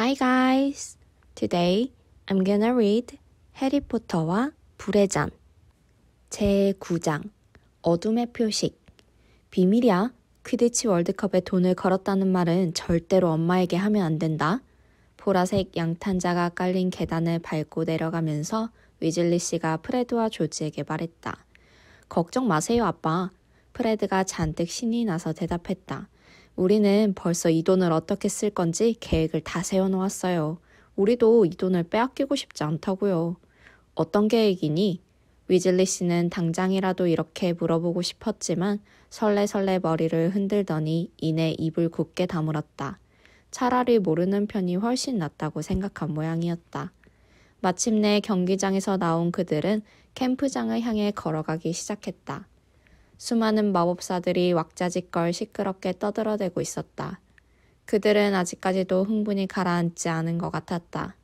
Hi guys! Today I'm gonna read 해리포터와 불의 잔 제9장 어둠의 표식 비밀이야. 퀴디치 월드컵에 돈을 걸었다는 말은 절대로 엄마에게 하면 안 된다. 보라색 양탄자가 깔린 계단을 밟고 내려가면서 위즐리 씨가 프레드와 조지에게 말했다. 걱정 마세요, 아빠. 프레드가 잔뜩 신이 나서 대답했다. 우리는 벌써 이 돈을 어떻게 쓸 건지 계획을 다 세워놓았어요. 우리도 이 돈을 빼앗기고 싶지 않다고요. 어떤 계획이니? 위즐리 씨는 당장이라도 이렇게 물어보고 싶었지만 설레설레 머리를 흔들더니 이내 입을 굳게 다물었다. 차라리 모르는 편이 훨씬 낫다고 생각한 모양이었다. 마침내 경기장에서 나온 그들은 캠프장을 향해 걸어가기 시작했다. 수많은 마법사들이 왁자지껄 시끄럽게 떠들어대고 있었다. 그들은 아직까지도 흥분이 가라앉지 않은 것 같았다.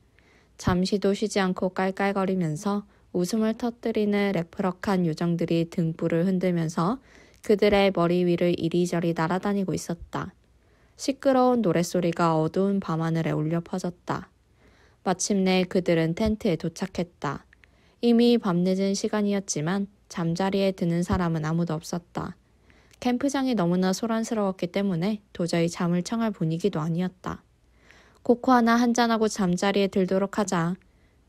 잠시도 쉬지 않고 깔깔거리면서 웃음을 터뜨리는 레프럭한 요정들이 등불을 흔들면서 그들의 머리 위를 이리저리 날아다니고 있었다. 시끄러운 노랫소리가 어두운 밤하늘에 울려 퍼졌다. 마침내 그들은 텐트에 도착했다. 이미 밤늦은 시간이었지만 잠자리에 드는 사람은 아무도 없었다. 캠프장이 너무나 소란스러웠기 때문에 도저히 잠을 청할 분위기도 아니었다. 코코 아나 한잔하고 잠자리에 들도록 하자.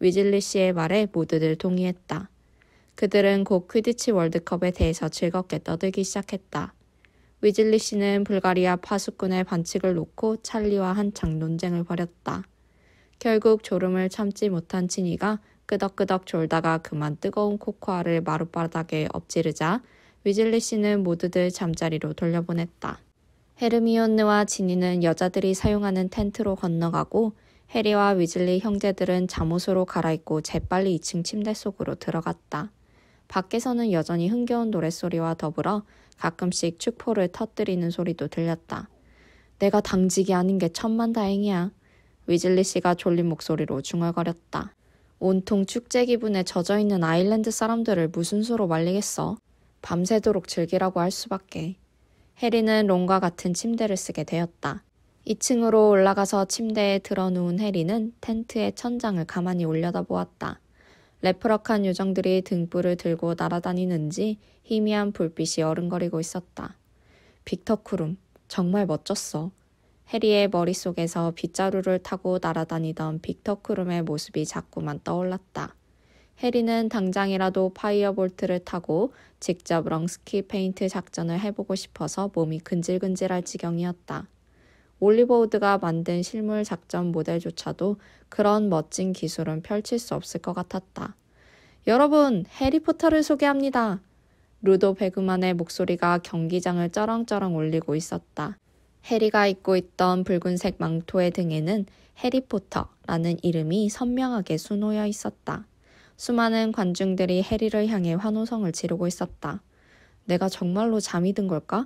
위즐리 씨의 말에 모두들 동의했다. 그들은 곧 퀴디치 월드컵에 대해서 즐겁게 떠들기 시작했다. 위즐리 씨는 불가리아 파수꾼의 반칙을 놓고 찰리와 한창 논쟁을 벌였다. 결국 졸음을 참지 못한 친이가 끄덕끄덕 졸다가 그만 뜨거운 코코아를 마룻바닥에 엎지르자 위즐리 씨는 모두들 잠자리로 돌려보냈다. 헤르미온느와 지니는 여자들이 사용하는 텐트로 건너가고 해리와 위즐리 형제들은 잠옷으로 갈아입고 재빨리 2층 침대 속으로 들어갔다. 밖에서는 여전히 흥겨운 노랫소리와 더불어 가끔씩 축포를 터뜨리는 소리도 들렸다. 내가 당직이 아닌 게 천만다행이야. 위즐리 씨가 졸린 목소리로 중얼거렸다. 온통 축제 기분에 젖어 있는 아일랜드 사람들을 무슨 수로 말리겠어. 밤새도록 즐기라고 할 수밖에. 해리는 롱과 같은 침대를 쓰게 되었다. 2층으로 올라가서 침대에 들어 누운 해리는 텐트의 천장을 가만히 올려다 보았다. 레프락한 요정들이 등불을 들고 날아다니는지 희미한 불빛이 어른거리고 있었다. 빅터 크룸, 정말 멋졌어. 해리의 머릿속에서 빗자루를 타고 날아다니던 빅터 크룸의 모습이 자꾸만 떠올랐다. 해리는 당장이라도 파이어볼트를 타고 직접 렁스키 페인트 작전을 해보고 싶어서 몸이 근질근질할 지경이었다. 올리버우드가 만든 실물 작전 모델조차도 그런 멋진 기술은 펼칠 수 없을 것 같았다. 여러분, 해리포터를 소개합니다. 루도 베그만의 목소리가 경기장을 쩌렁쩌렁 울리고 있었다. 해리가 입고 있던 붉은색 망토의 등에는 해리포터라는 이름이 선명하게 수놓여 있었다. 수많은 관중들이 해리를 향해 환호성을 지르고 있었다. 내가 정말로 잠이 든 걸까?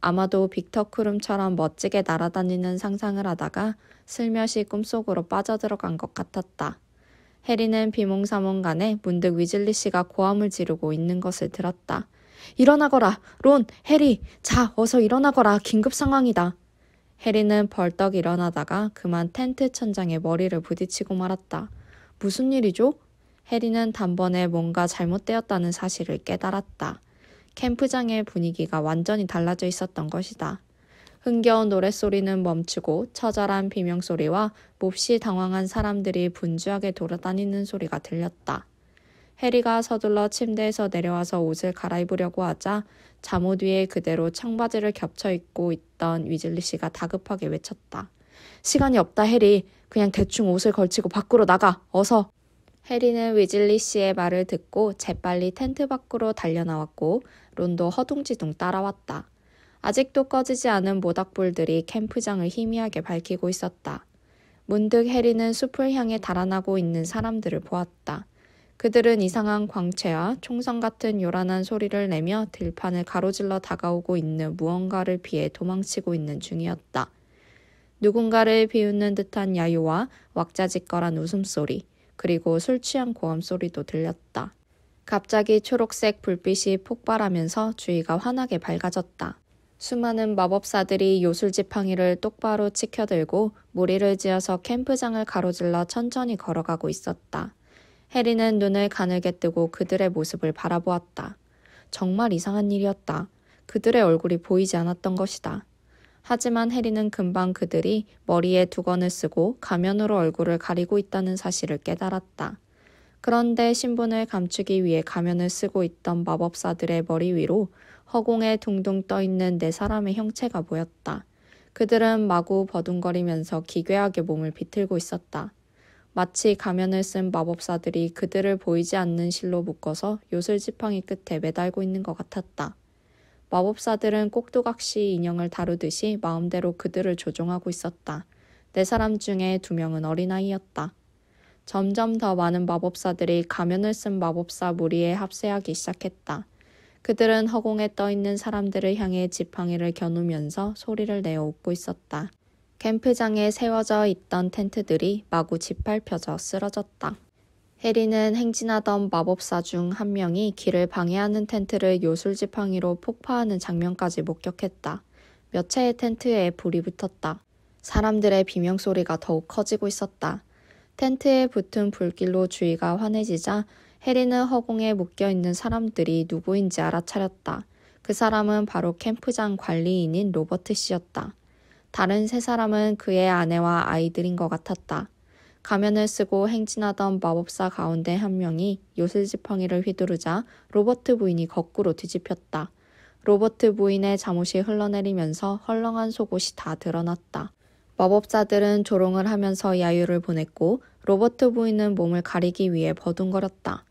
아마도 빅터 크룸처럼 멋지게 날아다니는 상상을 하다가 슬며시 꿈속으로 빠져들어간 것 같았다. 해리는 비몽사몽간에 문득 위즐리 씨가 고함을 지르고 있는 것을 들었다. 일어나거라. 론, 해리, 자, 어서 일어나거라. 긴급 상황이다. 해리는 벌떡 일어나다가 그만 텐트 천장에 머리를 부딪히고 말았다. 무슨 일이죠? 해리는 단번에 뭔가 잘못되었다는 사실을 깨달았다. 캠프장의 분위기가 완전히 달라져 있었던 것이다. 흥겨운 노랫소리는 멈추고 처절한 비명소리와 몹시 당황한 사람들이 분주하게 돌아다니는 소리가 들렸다. 해리가 서둘러 침대에서 내려와서 옷을 갈아입으려고 하자 잠옷 위에 그대로 청바지를 겹쳐 입고 있던 위즐리 씨가 다급하게 외쳤다. 시간이 없다, 해리. 그냥 대충 옷을 걸치고 밖으로 나가. 어서. 해리는 위즐리 씨의 말을 듣고 재빨리 텐트 밖으로 달려나왔고 론도 허둥지둥 따라왔다. 아직도 꺼지지 않은 모닥불들이 캠프장을 희미하게 밝히고 있었다. 문득 해리는 숲을 향해 달아나고 있는 사람들을 보았다. 그들은 이상한 광채와 총성 같은 요란한 소리를 내며 들판을 가로질러 다가오고 있는 무언가를 피해 도망치고 있는 중이었다. 누군가를 비웃는 듯한 야유와 왁자지껄한 웃음소리, 그리고 술 취한 고함소리도 들렸다. 갑자기 초록색 불빛이 폭발하면서 주위가 환하게 밝아졌다. 수많은 마법사들이 요술지팡이를 똑바로 치켜들고 무리를 지어서 캠프장을 가로질러 천천히 걸어가고 있었다. 해리는 눈을 가늘게 뜨고 그들의 모습을 바라보았다. 정말 이상한 일이었다. 그들의 얼굴이 보이지 않았던 것이다. 하지만 해리는 금방 그들이 머리에 두건을 쓰고 가면으로 얼굴을 가리고 있다는 사실을 깨달았다. 그런데 신분을 감추기 위해 가면을 쓰고 있던 마법사들의 머리 위로 허공에 둥둥 떠 있는 네 사람의 형체가 보였다. 그들은 마구 버둥거리면서 기괴하게 몸을 비틀고 있었다. 마치 가면을 쓴 마법사들이 그들을 보이지 않는 실로 묶어서 요술 지팡이 끝에 매달고 있는 것 같았다. 마법사들은 꼭두각시 인형을 다루듯이 마음대로 그들을 조종하고 있었다. 네 사람 중에 두 명은 어린아이였다. 점점 더 많은 마법사들이 가면을 쓴 마법사 무리에 합세하기 시작했다. 그들은 허공에 떠있는 사람들을 향해 지팡이를 겨누면서 소리를 내어 웃고 있었다. 캠프장에 세워져 있던 텐트들이 마구 짓밟혀져 쓰러졌다. 해리는 행진하던 마법사 중 한 명이 길을 방해하는 텐트를 요술지팡이로 폭파하는 장면까지 목격했다. 몇 채의 텐트에 불이 붙었다. 사람들의 비명소리가 더욱 커지고 있었다. 텐트에 붙은 불길로 주위가 환해지자 해리는 허공에 묶여있는 사람들이 누구인지 알아차렸다. 그 사람은 바로 캠프장 관리인인 로버트 씨였다. 다른 세 사람은 그의 아내와 아이들인 것 같았다. 가면을 쓰고 행진하던 마법사 가운데 한 명이 요술 지팡이를 휘두르자 로버트 부인이 거꾸로 뒤집혔다. 로버트 부인의 잠옷이 흘러내리면서 헐렁한 속옷이 다 드러났다. 마법사들은 조롱을 하면서 야유를 보냈고 로버트 부인은 몸을 가리기 위해 버둥거렸다.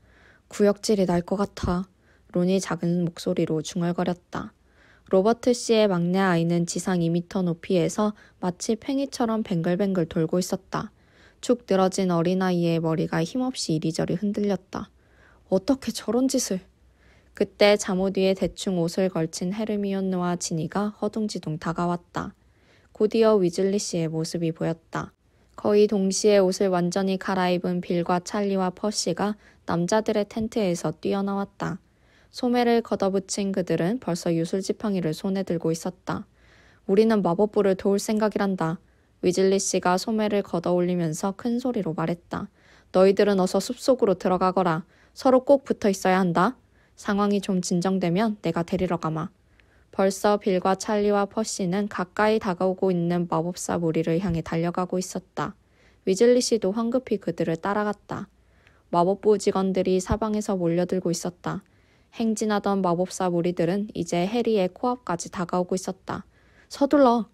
구역질이 날 것 같아. 론이 작은 목소리로 중얼거렸다. 로버트 씨의 막내 아이는 지상 2미터 높이에서 마치 팽이처럼 뱅글뱅글 돌고 있었다. 축 늘어진 어린아이의 머리가 힘없이 이리저리 흔들렸다. 어떻게 저런 짓을? 그때 잠옷 위에 대충 옷을 걸친 헤르미온느와 지니가 허둥지둥 다가왔다. 곧이어 위즐리 씨의 모습이 보였다. 거의 동시에 옷을 완전히 갈아입은 빌과 찰리와 퍼시가 남자들의 텐트에서 뛰어나왔다. 소매를 걷어붙인 그들은 벌써 유술지팡이를 손에 들고 있었다. 우리는 마법부를 도울 생각이란다. 위즐리 씨가 소매를 걷어 올리면서 큰 소리로 말했다. 너희들은 어서 숲속으로 들어가거라. 서로 꼭 붙어 있어야 한다. 상황이 좀 진정되면 내가 데리러 가마. 벌써 빌과 찰리와 퍼시는 가까이 다가오고 있는 마법사 무리를 향해 달려가고 있었다. 위즐리 씨도 황급히 그들을 따라갔다. 마법부 직원들이 사방에서 몰려들고 있었다. 행진하던 마법사 무리들은 이제 해리의 코앞까지 다가오고 있었다. 서둘러!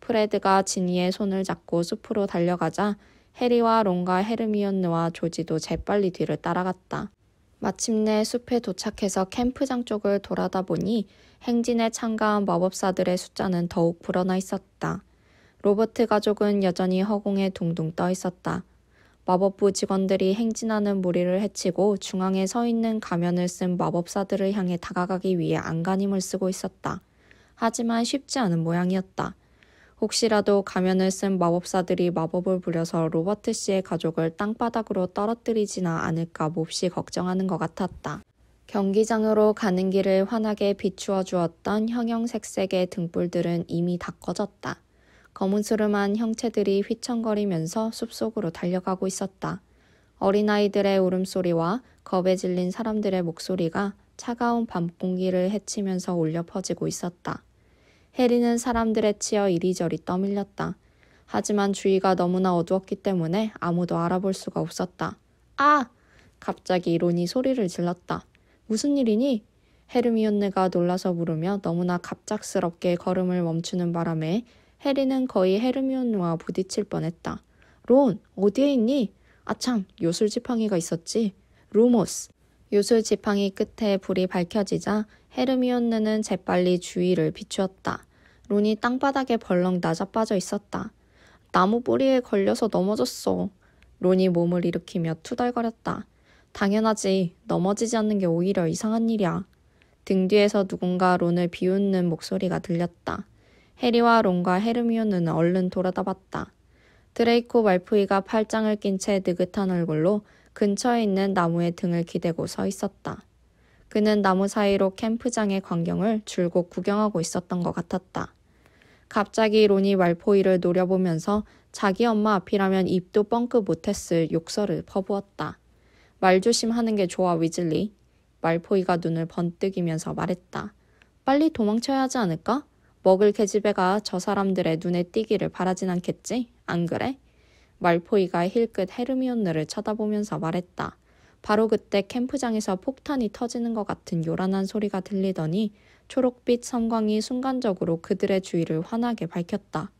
프레드가 지니의 손을 잡고 숲으로 달려가자 해리와 론과 헤르미온느와 조지도 재빨리 뒤를 따라갔다. 마침내 숲에 도착해서 캠프장 쪽을 돌아다 보니 행진에 참가한 마법사들의 숫자는 더욱 불어나 있었다. 로버트 가족은 여전히 허공에 둥둥 떠 있었다. 마법부 직원들이 행진하는 무리를 해치고 중앙에 서 있는 가면을 쓴 마법사들을 향해 다가가기 위해 안간힘을 쓰고 있었다. 하지만 쉽지 않은 모양이었다. 혹시라도 가면을 쓴 마법사들이 마법을 부려서 로버트 씨의 가족을 땅바닥으로 떨어뜨리지나 않을까 몹시 걱정하는 것 같았다. 경기장으로 가는 길을 환하게 비추어 주었던 형형색색의 등불들은 이미 다 꺼졌다. 검은스름한 형체들이 휘청거리면서 숲속으로 달려가고 있었다. 어린아이들의 울음소리와 겁에 질린 사람들의 목소리가 차가운 밤 공기를 헤치면서 울려 퍼지고 있었다. 해리는 사람들에 치여 이리저리 떠밀렸다. 하지만 주위가 너무나 어두웠기 때문에 아무도 알아볼 수가 없었다. 아! 갑자기 론이 소리를 질렀다. 무슨 일이니? 헤르미온느가 놀라서 물으며 너무나 갑작스럽게 걸음을 멈추는 바람에 해리는 거의 헤르미온과 부딪힐 뻔했다. 론, 어디에 있니? 아참, 요술 지팡이가 있었지. 루모스. 요술 지팡이 끝에 불이 밝혀지자 헤르미온느는 재빨리 주위를 비추었다. 론이 땅바닥에 벌렁 나자빠져 있었다. 나무 뿌리에 걸려서 넘어졌어. 론이 몸을 일으키며 투덜거렸다. 당연하지. 넘어지지 않는 게 오히려 이상한 일이야. 등 뒤에서 누군가 론을 비웃는 목소리가 들렸다. 해리와 론과 헤르미온느는 얼른 돌아다봤다. 드레이코 말프이가 팔짱을 낀 채 느긋한 얼굴로 근처에 있는 나무의 등을 기대고 서 있었다. 그는 나무 사이로 캠프장의 광경을 줄곧 구경하고 있었던 것 같았다. 갑자기 론이 말포이를 노려보면서 자기 엄마 앞이라면 입도 뻥끗 못했을 욕설을 퍼부었다. 말조심하는 게 좋아 위즐리. 말포이가 눈을 번뜩이면서 말했다. 빨리 도망쳐야 하지 않을까? 먹을 계집애가 저 사람들의 눈에 띄기를 바라진 않겠지? 안 그래? 말포이가 힐끗 헤르미온느를 쳐다보면서 말했다. 바로 그때 캠프장에서 폭탄이 터지는 것 같은 요란한 소리가 들리더니 초록빛 섬광이 순간적으로 그들의 주위를 환하게 밝혔다.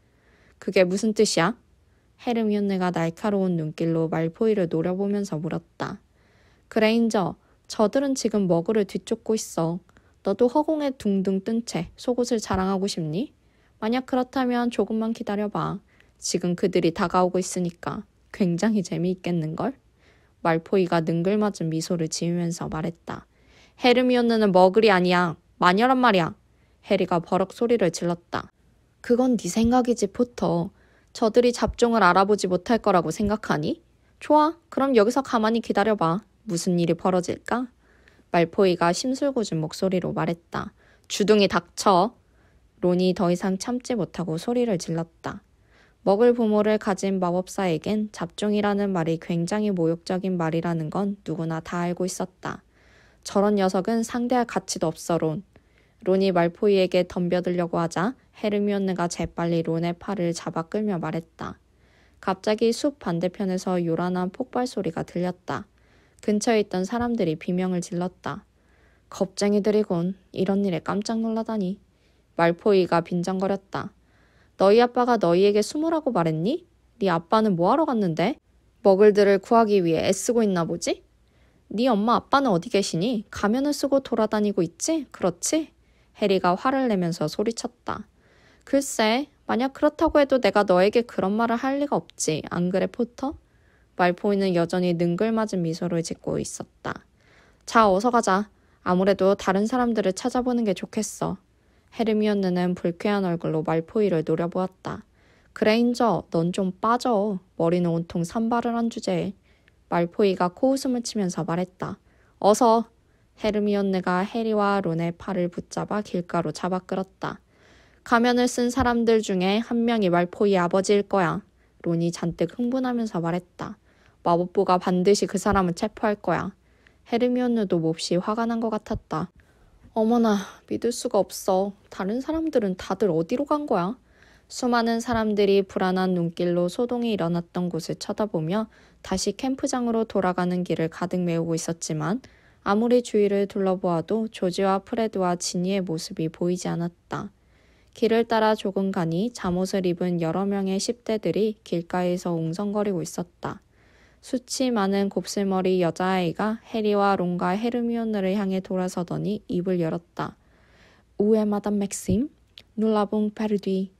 그게 무슨 뜻이야? 헤르미온느가 날카로운 눈길로 말포이를 노려보면서 물었다. 그레인저, 저들은 지금 머그를 뒤쫓고 있어. 너도 허공에 둥둥 뜬 채 속옷을 자랑하고 싶니? 만약 그렇다면 조금만 기다려봐. 지금 그들이 다가오고 있으니까 굉장히 재미있겠는걸? 말포이가 능글맞은 미소를 지으면서 말했다. 헤르미온느는 머글이 아니야. 마녀란 말이야. 해리가 버럭 소리를 질렀다. 그건 네 생각이지, 포터. 저들이 잡종을 알아보지 못할 거라고 생각하니? 좋아, 그럼 여기서 가만히 기다려봐. 무슨 일이 벌어질까? 말포이가 심술궂은 목소리로 말했다. 주둥이 닥쳐. 론이 더 이상 참지 못하고 소리를 질렀다. 먹을 부모를 가진 마법사에겐 잡종이라는 말이 굉장히 모욕적인 말이라는 건 누구나 다 알고 있었다. 저런 녀석은 상대할 가치도 없어, 론. 론이 말포이에게 덤벼들려고 하자 헤르미온느가 재빨리 론의 팔을 잡아 끌며 말했다. 갑자기 숲 반대편에서 요란한 폭발 소리가 들렸다. 근처에 있던 사람들이 비명을 질렀다. 겁쟁이들이군. 이런 일에 깜짝 놀라다니. 말포이가 빈정거렸다. 너희 아빠가 너희에게 숨으라고 말했니? 네 아빠는 뭐하러 갔는데? 먹을들을 구하기 위해 애쓰고 있나 보지? 네 엄마 아빠는 어디 계시니? 가면을 쓰고 돌아다니고 있지? 그렇지? 해리가 화를 내면서 소리쳤다. 글쎄, 만약 그렇다고 해도 내가 너에게 그런 말을 할 리가 없지. 안 그래, 포터? 말포이는 여전히 능글맞은 미소를 짓고 있었다. 자, 어서 가자. 아무래도 다른 사람들을 찾아보는 게 좋겠어. 헤르미온느는 불쾌한 얼굴로 말포이를 노려보았다. 그레인저, 넌 좀 빠져. 머리는 온통 산발을 한 주제에. 말포이가 코웃음을 치면서 말했다. 어서! 헤르미온느가 해리와 론의 팔을 붙잡아 길가로 잡아 끌었다. 가면을 쓴 사람들 중에 한 명이 말포이 아버지일 거야. 론이 잔뜩 흥분하면서 말했다. 마법부가 반드시 그 사람을 체포할 거야. 헤르미온느도 몹시 화가 난 것 같았다. 어머나, 믿을 수가 없어. 다른 사람들은 다들 어디로 간 거야? 수많은 사람들이 불안한 눈길로 소동이 일어났던 곳을 쳐다보며 다시 캠프장으로 돌아가는 길을 가득 메우고 있었지만 아무리 주위를 둘러보아도 조지와 프레드와 지니의 모습이 보이지 않았다. 길을 따라 조금 가니 잠옷을 입은 여러 명의 10대들이 길가에서 웅성거리고 있었다. 수치 많은 곱슬머리 여자아이가 해리와 론과 헤르미온느를 향해 돌아서더니 입을 열었다. 우에 마담 맥심? 놀라봉 파르디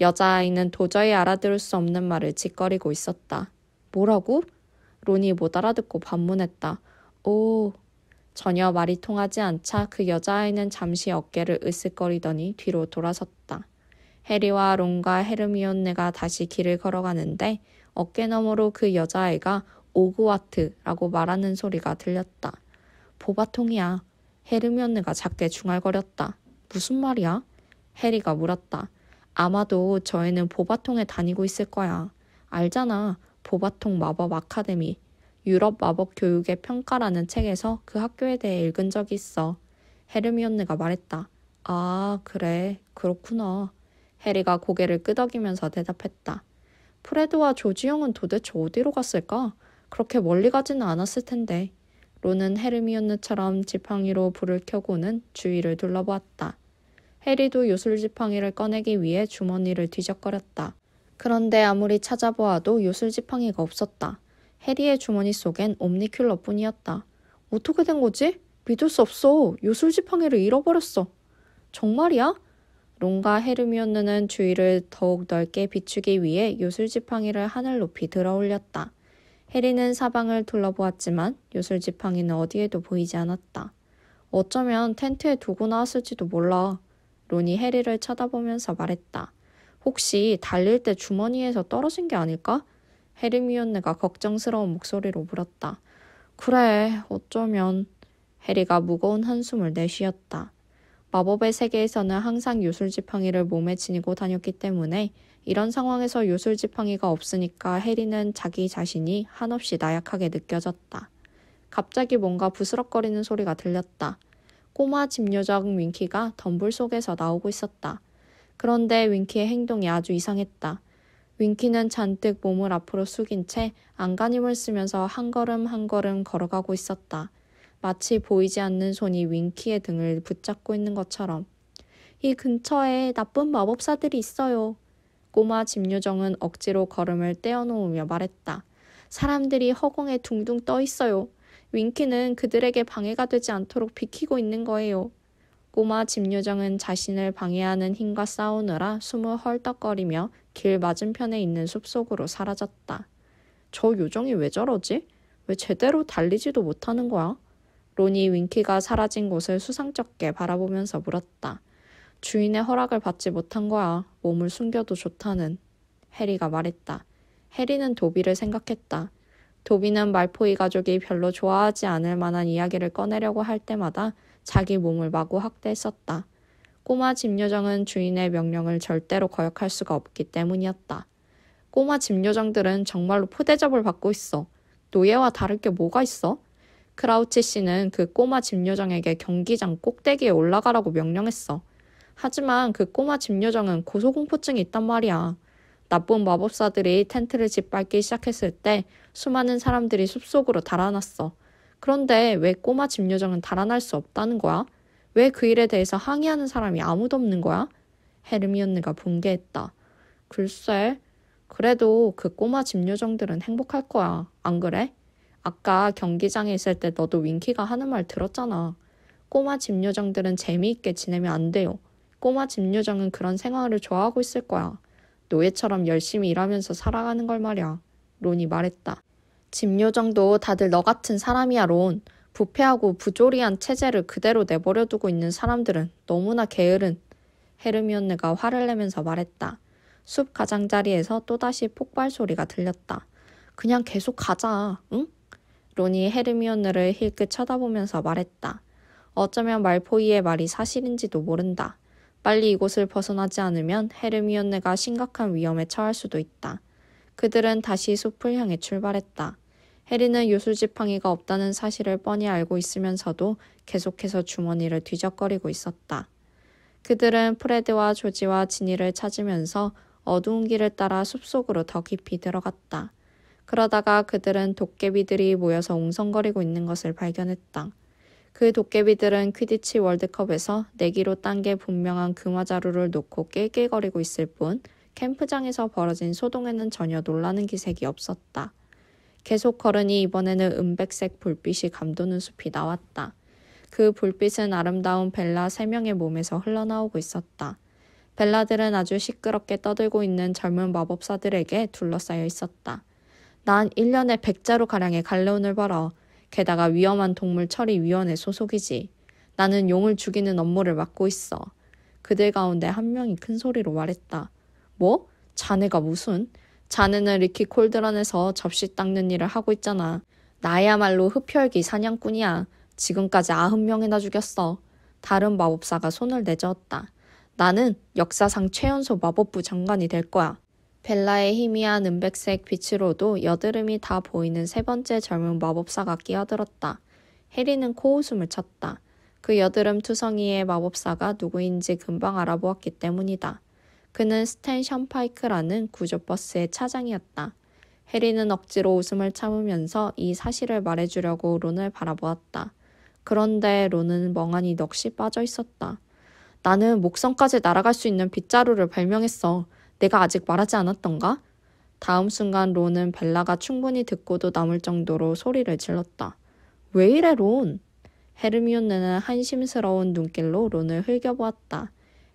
여자아이는 도저히 알아들을 수 없는 말을 짓거리고 있었다. 뭐라고? 론이 못 알아듣고 반문했다. 오. 전혀 말이 통하지 않자 그 여자아이는 잠시 어깨를 으쓱거리더니 뒤로 돌아섰다. 해리와 론과 헤르미온느가 다시 길을 걸어가는데 어깨 너머로 그 여자아이가 오그와트라고 말하는 소리가 들렸다. 보바통이야. 헤르미온느가 작게 중얼거렸다. 무슨 말이야? 해리가 물었다. 아마도 저희는 보바통에 다니고 있을 거야. 알잖아. 보바통 마법 아카데미. 유럽 마법 교육의 평가라는 책에서 그 학교에 대해 읽은 적이 있어. 헤르미온느가 말했다. 아, 그래. 그렇구나. 해리가 고개를 끄덕이면서 대답했다. 프레드와 조지영은 도대체 어디로 갔을까? 그렇게 멀리 가지는 않았을 텐데. 로는 헤르미온느처럼 지팡이로 불을 켜고는 주위를 둘러보았다. 해리도 요술 지팡이를 꺼내기 위해 주머니를 뒤적거렸다. 그런데 아무리 찾아보아도 요술 지팡이가 없었다. 해리의 주머니 속엔 옴니큘러뿐이었다. 어떻게 된 거지? 믿을 수 없어. 요술 지팡이를 잃어버렸어. 정말이야? 론과 헤르미온느는 주위를 더욱 넓게 비추기 위해 요술지팡이를 하늘 높이 들어 올렸다. 해리는 사방을 둘러보았지만 요술지팡이는 어디에도 보이지 않았다. 어쩌면 텐트에 두고 나왔을지도 몰라. 론이 해리를 쳐다보면서 말했다. 혹시 달릴 때 주머니에서 떨어진 게 아닐까? 헤르미온느가 걱정스러운 목소리로 물었다. 그래, 어쩌면. 해리가 무거운 한숨을 내쉬었다. 마법의 세계에서는 항상 요술 지팡이를 몸에 지니고 다녔기 때문에 이런 상황에서 요술 지팡이가 없으니까 해리는 자기 자신이 한없이 나약하게 느껴졌다. 갑자기 뭔가 부스럭거리는 소리가 들렸다. 꼬마 집요적 윙키가 덤불 속에서 나오고 있었다. 그런데 윙키의 행동이 아주 이상했다. 윙키는 잔뜩 몸을 앞으로 숙인 채 안간힘을 쓰면서 한 걸음 한 걸음 걸어가고 있었다. 마치 보이지 않는 손이 윙키의 등을 붙잡고 있는 것처럼 이 근처에 나쁜 마법사들이 있어요. 꼬마 집요정은 억지로 걸음을 떼어놓으며 말했다. 사람들이 허공에 둥둥 떠 있어요. 윙키는 그들에게 방해가 되지 않도록 비키고 있는 거예요. 꼬마 집요정은 자신을 방해하는 힘과 싸우느라 숨을 헐떡거리며 길 맞은편에 있는 숲속으로 사라졌다. 저 요정이 왜 저러지? 왜 제대로 달리지도 못하는 거야? 로니 윙키가 사라진 곳을 수상쩍게 바라보면서 물었다. 주인의 허락을 받지 못한 거야. 몸을 숨겨도 좋다는. 해리가 말했다. 해리는 도비를 생각했다. 도비는 말포이 가족이 별로 좋아하지 않을 만한 이야기를 꺼내려고 할 때마다 자기 몸을 마구 학대했었다. 꼬마 집요정은 주인의 명령을 절대로 거역할 수가 없기 때문이었다. 꼬마 집요정들은 정말로 포대접을 받고 있어. 노예와 다를 게 뭐가 있어? 크라우치 씨는 그 꼬마 집요정에게 경기장 꼭대기에 올라가라고 명령했어. 하지만 그 꼬마 집요정은 고소공포증이 있단 말이야. 나쁜 마법사들이 텐트를 짓밟기 시작했을 때 수많은 사람들이 숲속으로 달아났어. 그런데 왜 꼬마 집요정은 달아날 수 없다는 거야? 왜 그 일에 대해서 항의하는 사람이 아무도 없는 거야? 헤르미온느가 붕괴했다 글쎄, 그래도 그 꼬마 집요정들은 행복할 거야. 안 그래? 아까 경기장에 있을 때 너도 윙키가 하는 말 들었잖아. 꼬마 집 요정들은 재미있게 지내면 안 돼요. 꼬마 집 요정은 그런 생활을 좋아하고 있을 거야. 노예처럼 열심히 일하면서 살아가는 걸 말이야. 론이 말했다. 집 요정도 다들 너 같은 사람이야, 론. 부패하고 부조리한 체제를 그대로 내버려두고 있는 사람들은 너무나 게으른. 헤르미온느가 화를 내면서 말했다. 숲 가장자리에서 또다시 폭발 소리가 들렸다. 그냥 계속 가자, 응? 론니 헤르미온느를 힐끗 쳐다보면서 말했다. 어쩌면 말포이의 말이 사실인지도 모른다. 빨리 이곳을 벗어나지 않으면 헤르미온느가 심각한 위험에 처할 수도 있다. 그들은 다시 숲을 향해 출발했다. 해리는 요술지팡이가 없다는 사실을 뻔히 알고 있으면서도 계속해서 주머니를 뒤적거리고 있었다. 그들은 프레드와 조지와 지니를 찾으면서 어두운 길을 따라 숲속으로 더 깊이 들어갔다. 그러다가 그들은 도깨비들이 모여서 웅성거리고 있는 것을 발견했다. 그 도깨비들은 퀴디치 월드컵에서 내기로 딴 게 분명한 금화자루를 놓고 낄낄거리고 있을 뿐 캠프장에서 벌어진 소동에는 전혀 놀라는 기색이 없었다. 계속 걸으니 이번에는 은백색 불빛이 감도는 숲이 나왔다. 그 불빛은 아름다운 벨라 세 명의 몸에서 흘러나오고 있었다. 벨라들은 아주 시끄럽게 떠들고 있는 젊은 마법사들에게 둘러싸여 있었다. 난 1년에 100자루가량의 갈래온을 벌어. 게다가 위험한 동물 처리 위원회 소속이지. 나는 용을 죽이는 업무를 맡고 있어. 그들 가운데 한 명이 큰 소리로 말했다. 뭐? 자네가 무슨? 자네는 리키 콜드런에서 접시 닦는 일을 하고 있잖아. 나야말로 흡혈귀 사냥꾼이야. 지금까지 아흔 명이나 죽였어. 다른 마법사가 손을 내저었다. 나는 역사상 최연소 마법부 장관이 될 거야. 벨라의 희미한 은백색 빛으로도 여드름이 다 보이는 세 번째 젊은 마법사가 끼어들었다. 해리는 코웃음을 쳤다. 그 여드름 투성이의 마법사가 누구인지 금방 알아보았기 때문이다. 그는 스탠 션파이크라는 구조버스의 차장이었다. 해리는 억지로 웃음을 참으면서 이 사실을 말해주려고 론을 바라보았다. 그런데 론은 멍하니 넋이 빠져 있었다. 나는 목성까지 날아갈 수 있는 빗자루를 발명했어. 내가 아직 말하지 않았던가? 다음 순간 론은 벨라가 충분히 듣고도 남을 정도로 소리를 질렀다. 왜 이래 론? 헤르미온느는 한심스러운 눈길로 론을 흘겨보았다.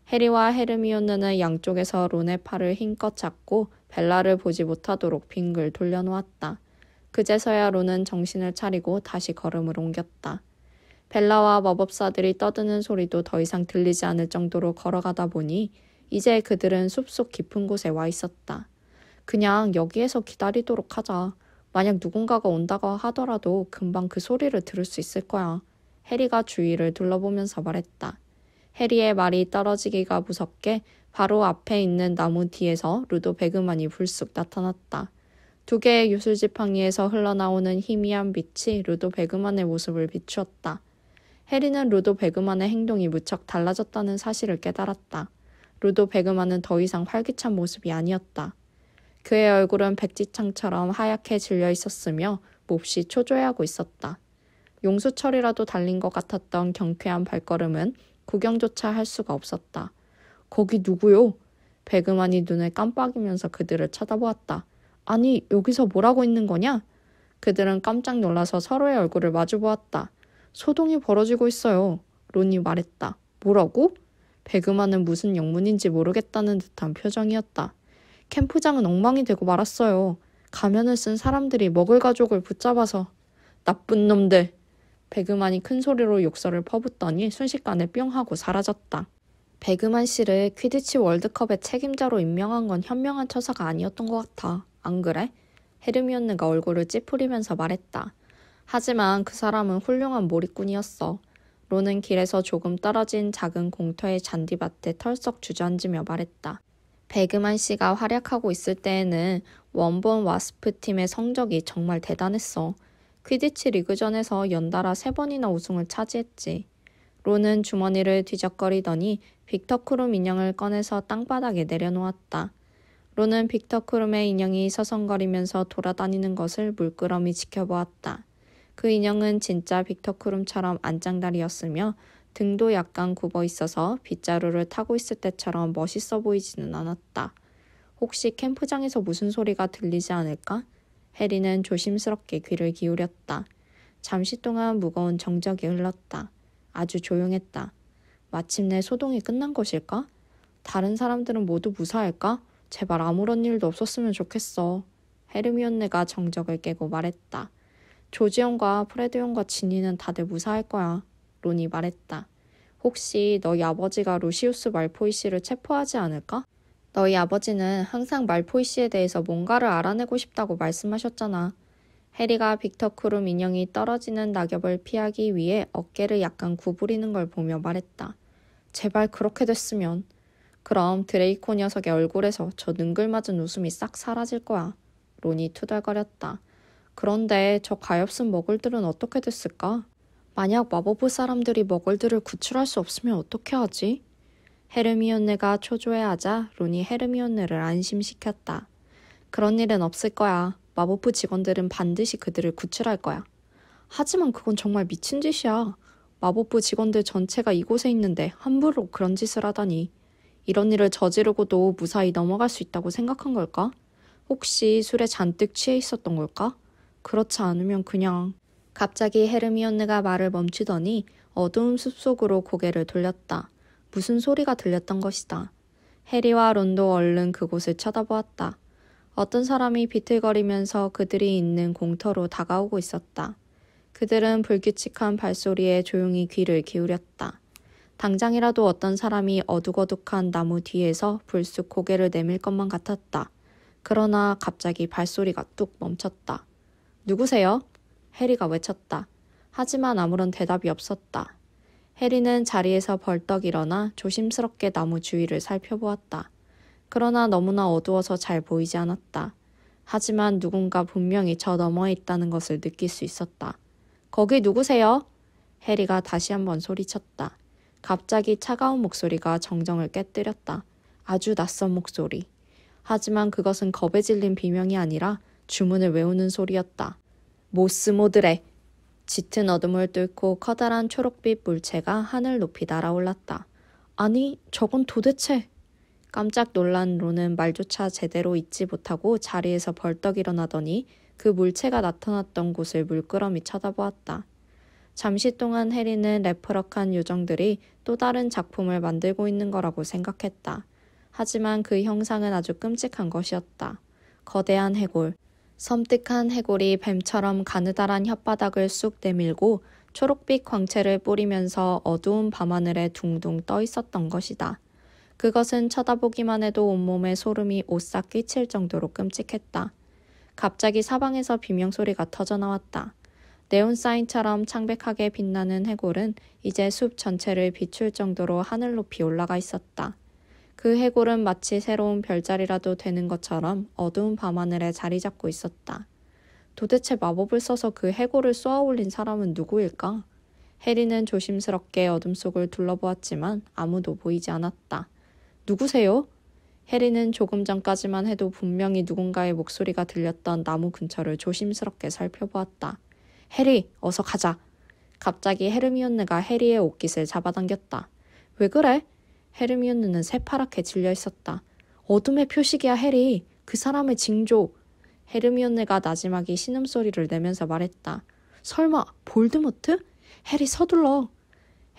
해리와 헤르미온느는 양쪽에서 론의 팔을 힘껏 잡고 벨라를 보지 못하도록 빙글 돌려놓았다. 그제서야 론은 정신을 차리고 다시 걸음을 옮겼다. 벨라와 마법사들이 떠드는 소리도 더 이상 들리지 않을 정도로 걸어가다 보니 이제 그들은 숲 속 깊은 곳에 와 있었다. 그냥 여기에서 기다리도록 하자. 만약 누군가가 온다고 하더라도 금방 그 소리를 들을 수 있을 거야. 해리가 주위를 둘러보면서 말했다. 해리의 말이 떨어지기가 무섭게 바로 앞에 있는 나무 뒤에서 루도 베그만이 불쑥 나타났다. 두 개의 유술 지팡이에서 흘러나오는 희미한 빛이 루도 베그만의 모습을 비추었다. 해리는 루도 베그만의 행동이 무척 달라졌다는 사실을 깨달았다. 루도 베그만은 더 이상 활기찬 모습이 아니었다. 그의 얼굴은 백지창처럼 하얗게 질려 있었으며 몹시 초조해하고 있었다. 용수철이라도 달린 것 같았던 경쾌한 발걸음은 구경조차 할 수가 없었다. 거기 누구요? 베그만이 눈을 깜빡이면서 그들을 쳐다보았다. 아니, 여기서 뭐라고 있는 거냐? 그들은 깜짝 놀라서 서로의 얼굴을 마주보았다. 소동이 벌어지고 있어요. 론이 말했다. 뭐라고? 배그만은 무슨 영문인지 모르겠다는 듯한 표정이었다. 캠프장은 엉망이 되고 말았어요. 가면을 쓴 사람들이 먹을 가족을 붙잡아서 나쁜 놈들! 배그만이 큰 소리로 욕설을 퍼붓더니 순식간에 뿅 하고 사라졌다. 배그만 씨를 퀴디치 월드컵의 책임자로 임명한 건 현명한 처사가 아니었던 것 같아. 안 그래? 헤르미온느가 얼굴을 찌푸리면서 말했다. 하지만 그 사람은 훌륭한 몰입꾼이었어. 로는 길에서 조금 떨어진 작은 공터의 잔디밭에 털썩 주저앉으며 말했다. 배그만 씨가 활약하고 있을 때에는 원본 와스프 팀의 성적이 정말 대단했어. 퀴디치 리그전에서 연달아 세 번이나 우승을 차지했지. 로는 주머니를 뒤적거리더니 빅터 크룸 인형을 꺼내서 땅바닥에 내려놓았다. 로는 빅터 크룸의 인형이 서성거리면서 돌아다니는 것을 물끄러미 지켜보았다. 그 인형은 진짜 빅터 크룸처럼 안장다리였으며 등도 약간 굽어 있어서 빗자루를 타고 있을 때처럼 멋있어 보이지는 않았다. 혹시 캠프장에서 무슨 소리가 들리지 않을까? 해리는 조심스럽게 귀를 기울였다. 잠시 동안 무거운 정적이 흘렀다. 아주 조용했다. 마침내 소동이 끝난 것일까? 다른 사람들은 모두 무사할까? 제발 아무런 일도 없었으면 좋겠어. 헤르미온느가 정적을 깨고 말했다. 조지현과 프레드현과 진이는 다들 무사할 거야. 론이 말했다. 혹시 너희 아버지가 루시우스 말포이 씨를 체포하지 않을까? 너희 아버지는 항상 말포이 씨에 대해서 뭔가를 알아내고 싶다고 말씀하셨잖아. 해리가 빅터 크룸 인형이 떨어지는 낙엽을 피하기 위해 어깨를 약간 구부리는 걸 보며 말했다. 제발 그렇게 됐으면. 그럼 드레이코 녀석의 얼굴에서 저 능글맞은 웃음이 싹 사라질 거야. 론이 투덜거렸다. 그런데 저 가엾은 머글들은 어떻게 됐을까? 만약 마법부 사람들이 머글들을 구출할 수 없으면 어떻게 하지? 헤르미온네가 초조해하자 루니 헤르미온네를 안심시켰다. 그런 일은 없을 거야. 마법부 직원들은 반드시 그들을 구출할 거야. 하지만 그건 정말 미친 짓이야. 마법부 직원들 전체가 이곳에 있는데 함부로 그런 짓을 하다니. 이런 일을 저지르고도 무사히 넘어갈 수 있다고 생각한 걸까? 혹시 술에 잔뜩 취해 있었던 걸까? 그렇지 않으면 그냥 갑자기 헤르미온느가 말을 멈추더니 어두운 숲속으로 고개를 돌렸다. 무슨 소리가 들렸던 것이다. 해리와 론도 얼른 그곳을 쳐다보았다. 어떤 사람이 비틀거리면서 그들이 있는 공터로 다가오고 있었다. 그들은 불규칙한 발소리에 조용히 귀를 기울였다. 당장이라도 어떤 사람이 어둑어둑한 나무 뒤에서 불쑥 고개를 내밀 것만 같았다. 그러나 갑자기 발소리가 뚝 멈췄다. 누구세요? 해리가 외쳤다. 하지만 아무런 대답이 없었다. 해리는 자리에서 벌떡 일어나 조심스럽게 나무 주위를 살펴보았다. 그러나 너무나 어두워서 잘 보이지 않았다. 하지만 누군가 분명히 저 너머에 있다는 것을 느낄 수 있었다. 거기 누구세요? 해리가 다시 한번 소리쳤다. 갑자기 차가운 목소리가 정정을 깨뜨렸다. 아주 낯선 목소리. 하지만 그것은 겁에 질린 비명이 아니라 주문을 외우는 소리였다. 모스모드레. 짙은 어둠을 뚫고 커다란 초록빛 물체가 하늘 높이 날아올랐다. 아니, 저건 도대체. 깜짝 놀란 로는 말조차 제대로 잊지 못하고 자리에서 벌떡 일어나더니 그 물체가 나타났던 곳을 물끄러미 쳐다보았다. 잠시 동안 해리는 레퍼럭한 요정들이 또 다른 작품을 만들고 있는 거라고 생각했다. 하지만 그 형상은 아주 끔찍한 것이었다. 거대한 해골, 섬뜩한 해골이 뱀처럼 가느다란 혓바닥을 쑥 내밀고 초록빛 광채를 뿌리면서 어두운 밤하늘에 둥둥 떠 있었던 것이다. 그것은 쳐다보기만 해도 온몸에 소름이 오싹 끼칠 정도로 끔찍했다. 갑자기 사방에서 비명소리가 터져나왔다. 네온사인처럼 창백하게 빛나는 해골은 이제 숲 전체를 비출 정도로 하늘 높이 올라가 있었다. 그 해골은 마치 새로운 별자리라도 되는 것처럼 어두운 밤하늘에 자리 잡고 있었다. 도대체 마법을 써서 그 해골을 쏘아 올린 사람은 누구일까? 해리는 조심스럽게 어둠 속을 둘러보았지만 아무도 보이지 않았다. 누구세요? 해리는 조금 전까지만 해도 분명히 누군가의 목소리가 들렸던 나무 근처를 조심스럽게 살펴보았다. 해리, 어서 가자. 갑자기 헤르미온느가 해리의 옷깃을 잡아당겼다. 왜 그래? 헤르미온느는 새파랗게 질려 있었다. 어둠의 표식이야 해리. 그 사람의 징조. 헤르미온느가 마지막에 신음소리를 내면서 말했다. 설마 볼드모트? 해리 서둘러.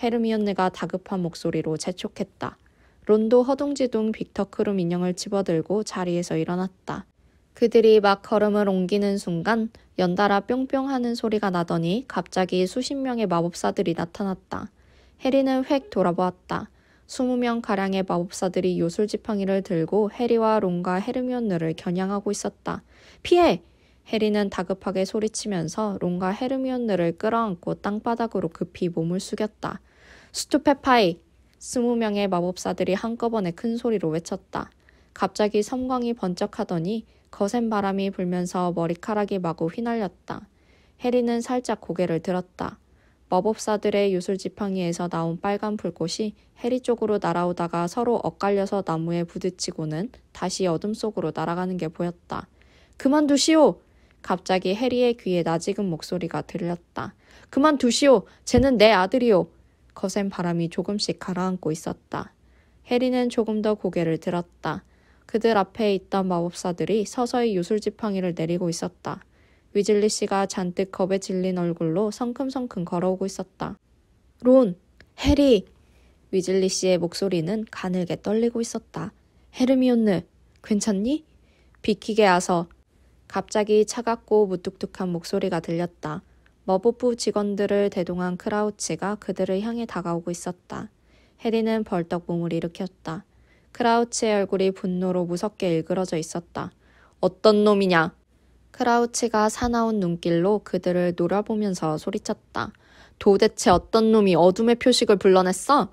헤르미온느가 다급한 목소리로 재촉했다. 론도 허둥지둥 빅터 크룸 인형을 집어들고 자리에서 일어났다. 그들이 막 걸음을 옮기는 순간 연달아 뿅뿅 하는 소리가 나더니 갑자기 수십 명의 마법사들이 나타났다. 해리는 획 돌아보았다. 20명 가량의 마법사들이 요술 지팡이를 들고 해리와 론과 헤르미온느를 겨냥하고 있었다. 피해! 해리는 다급하게 소리치면서 론과 헤르미온느를 끌어안고 땅바닥으로 급히 몸을 숙였다. 스투페파이! 20명의 마법사들이 한꺼번에 큰 소리로 외쳤다. 갑자기 섬광이 번쩍하더니 거센 바람이 불면서 머리카락이 마구 휘날렸다. 해리는 살짝 고개를 들었다. 마법사들의 유술 지팡이에서 나온 빨간 불꽃이 해리 쪽으로 날아오다가 서로 엇갈려서 나무에 부딪히고는 다시 어둠 속으로 날아가는 게 보였다. 그만두시오! 갑자기 해리의 귀에 나직은 목소리가 들렸다. 그만두시오! 쟤는 내 아들이오! 거센 바람이 조금씩 가라앉고 있었다. 해리는 조금 더 고개를 들었다. 그들 앞에 있던 마법사들이 서서히 유술 지팡이를 내리고 있었다. 위즐리 씨가 잔뜩 겁에 질린 얼굴로 성큼성큼 걸어오고 있었다. 론! 해리! 위즐리 씨의 목소리는 가늘게 떨리고 있었다. 헤르미온느, 괜찮니? 비키게 아서. 갑자기 차갑고 무뚝뚝한 목소리가 들렸다. 머부부 직원들을 대동한 크라우치가 그들을 향해 다가오고 있었다. 해리는 벌떡 몸을 일으켰다. 크라우치의 얼굴이 분노로 무섭게 일그러져 있었다. 어떤 놈이냐? 크라우치가 사나운 눈길로 그들을 노려보면서 소리쳤다. 도대체 어떤 놈이 어둠의 표식을 불러냈어?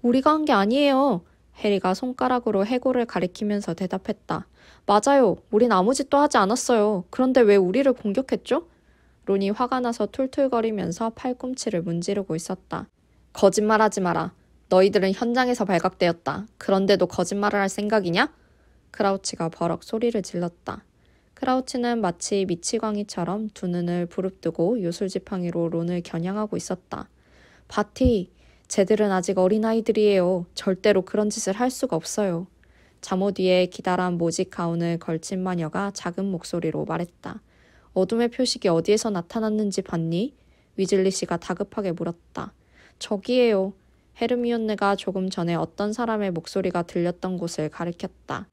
우리가 한 게 아니에요. 해리가 손가락으로 해골을 가리키면서 대답했다. 맞아요. 우린 아무 짓도 하지 않았어요. 그런데 왜 우리를 공격했죠? 론이 화가 나서 툴툴거리면서 팔꿈치를 문지르고 있었다. 거짓말하지 마라. 너희들은 현장에서 발각되었다. 그런데도 거짓말을 할 생각이냐? 크라우치가 버럭 소리를 질렀다. 크라우치는 마치 미치광이처럼 두 눈을 부릅뜨고 요술지팡이로 론을 겨냥하고 있었다. 바티, 쟤들은 아직 어린아이들이에요. 절대로 그런 짓을 할 수가 없어요. 잠옷 위에 기다란 모직 가운을 걸친 마녀가 작은 목소리로 말했다. 어둠의 표식이 어디에서 나타났는지 봤니? 위즐리 씨가 다급하게 물었다. 저기에요. 헤르미온느가 조금 전에 어떤 사람의 목소리가 들렸던 곳을 가리켰다.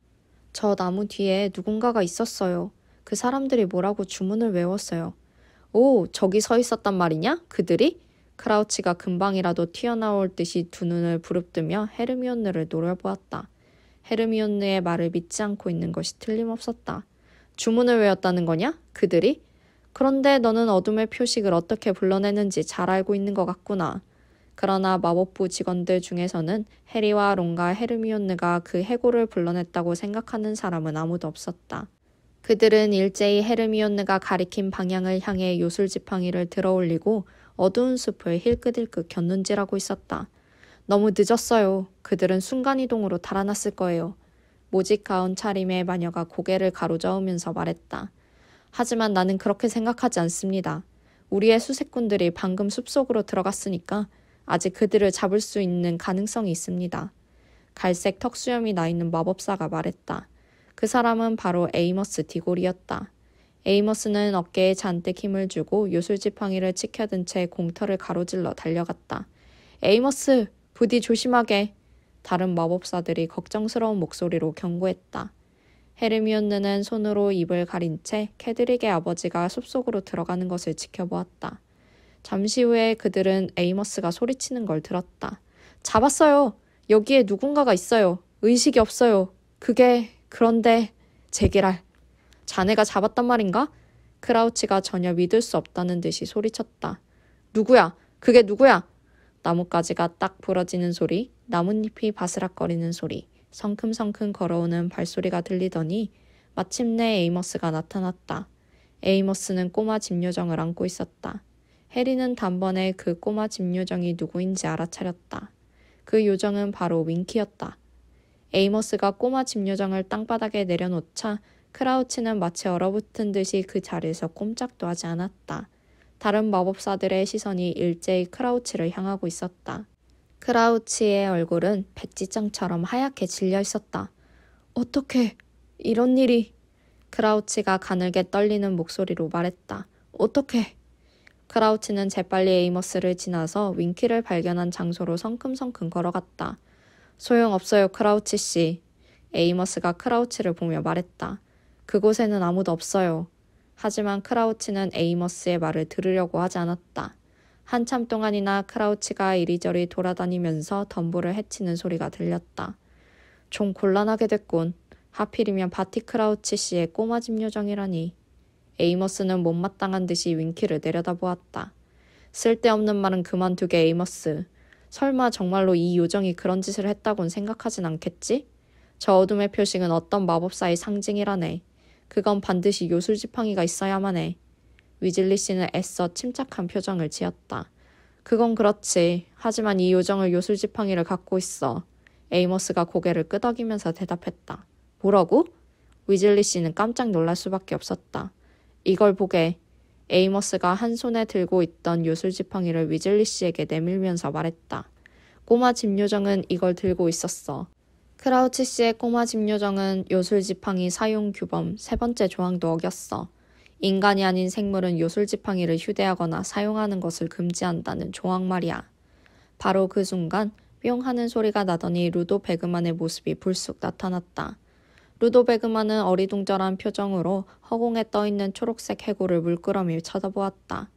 저 나무 뒤에 누군가가 있었어요. 그 사람들이 뭐라고 주문을 외웠어요. 오, 저기 서 있었단 말이냐? 그들이? 크라우치가 금방이라도 튀어나올 듯이 두 눈을 부릅뜨며 헤르미온느를 노려보았다. 헤르미온느의 말을 믿지 않고 있는 것이 틀림없었다. 주문을 외웠다는 거냐? 그들이? 그런데 너는 어둠의 표식을 어떻게 불러내는지 잘 알고 있는 것 같구나. 그러나 마법부 직원들 중에서는 해리와 론과 헤르미온느가 그 해골을 불러냈다고 생각하는 사람은 아무도 없었다. 그들은 일제히 헤르미온느가 가리킨 방향을 향해 요술 지팡이를 들어올리고 어두운 숲을 힐끗힐끗 곁눈질하고 있었다. 너무 늦었어요. 그들은 순간이동으로 달아났을 거예요. 모직가운 차림에 마녀가 고개를 가로저으면서 말했다. 하지만 나는 그렇게 생각하지 않습니다. 우리의 수색꾼들이 방금 숲속으로 들어갔으니까 아직 그들을 잡을 수 있는 가능성이 있습니다. 갈색 턱수염이 나 있는 마법사가 말했다. 그 사람은 바로 에이머스 디골이었다. 에이머스는 어깨에 잔뜩 힘을 주고 요술 지팡이를 치켜든 채 공터를 가로질러 달려갔다. 에이머스! 부디 조심하게! 다른 마법사들이 걱정스러운 목소리로 경고했다. 헤르미온느는 손으로 입을 가린 채 캐드릭의 아버지가 숲속으로 들어가는 것을 지켜보았다. 잠시 후에 그들은 에이머스가 소리치는 걸 들었다. 잡았어요! 여기에 누군가가 있어요! 의식이 없어요! 그게... 그런데 제기랄. 자네가 잡았단 말인가? 크라우치가 전혀 믿을 수 없다는 듯이 소리쳤다. 누구야? 그게 누구야? 나뭇가지가 딱 부러지는 소리, 나뭇잎이 바스락거리는 소리, 성큼성큼 걸어오는 발소리가 들리더니 마침내 에이머스가 나타났다. 에이머스는 꼬마 집요정을 안고 있었다. 해리는 단번에 그 꼬마 집요정이 누구인지 알아차렸다. 그 요정은 바로 윙키였다. 에이머스가 꼬마 집요정을 땅바닥에 내려놓자 크라우치는 마치 얼어붙은 듯이 그 자리에서 꼼짝도 하지 않았다. 다른 마법사들의 시선이 일제히 크라우치를 향하고 있었다. 크라우치의 얼굴은 백지장처럼 하얗게 질려 있었다. 어떻게 이런 일이 크라우치가 가늘게 떨리는 목소리로 말했다. 어떻게 크라우치는 재빨리 에이머스를 지나서 윙키를 발견한 장소로 성큼성큼 걸어갔다. 소용없어요, 크라우치 씨. 에이머스가 크라우치를 보며 말했다. 그곳에는 아무도 없어요. 하지만 크라우치는 에이머스의 말을 들으려고 하지 않았다. 한참 동안이나 크라우치가 이리저리 돌아다니면서 덤불을 해치는 소리가 들렸다. 좀 곤란하게 됐군. 하필이면 바티 크라우치 씨의 꼬마집 요정이라니. 에이머스는 못마땅한 듯이 윙키를 내려다보았다. 쓸데없는 말은 그만두게 에이머스. 설마 정말로 이 요정이 그런 짓을 했다곤 생각하진 않겠지? 저 어둠의 표식은 어떤 마법사의 상징이라네. 그건 반드시 요술 지팡이가 있어야만 해. 위즐리 씨는 애써 침착한 표정을 지었다. 그건 그렇지. 하지만 이 요정을 요술 지팡이를 갖고 있어. 에이머스가 고개를 끄덕이면서 대답했다. 뭐라고? 위즐리 씨는 깜짝 놀랄 수밖에 없었다. 이걸 보게. 에이머스가 한 손에 들고 있던 요술 지팡이를 위즐리 씨에게 내밀면서 말했다. 꼬마 집요정은 이걸 들고 있었어. 크라우치 씨의 꼬마 집요정은 요술 지팡이 사용 규범 세 번째 조항도 어겼어. 인간이 아닌 생물은 요술 지팡이를 휴대하거나 사용하는 것을 금지한다는 조항 말이야. 바로 그 순간 뿅 하는 소리가 나더니 루도 베그만의 모습이 불쑥 나타났다. 루도 베그만은 어리둥절한 표정으로 허공에 떠있는 초록색 해골을 물끄러미 쳐다보았다.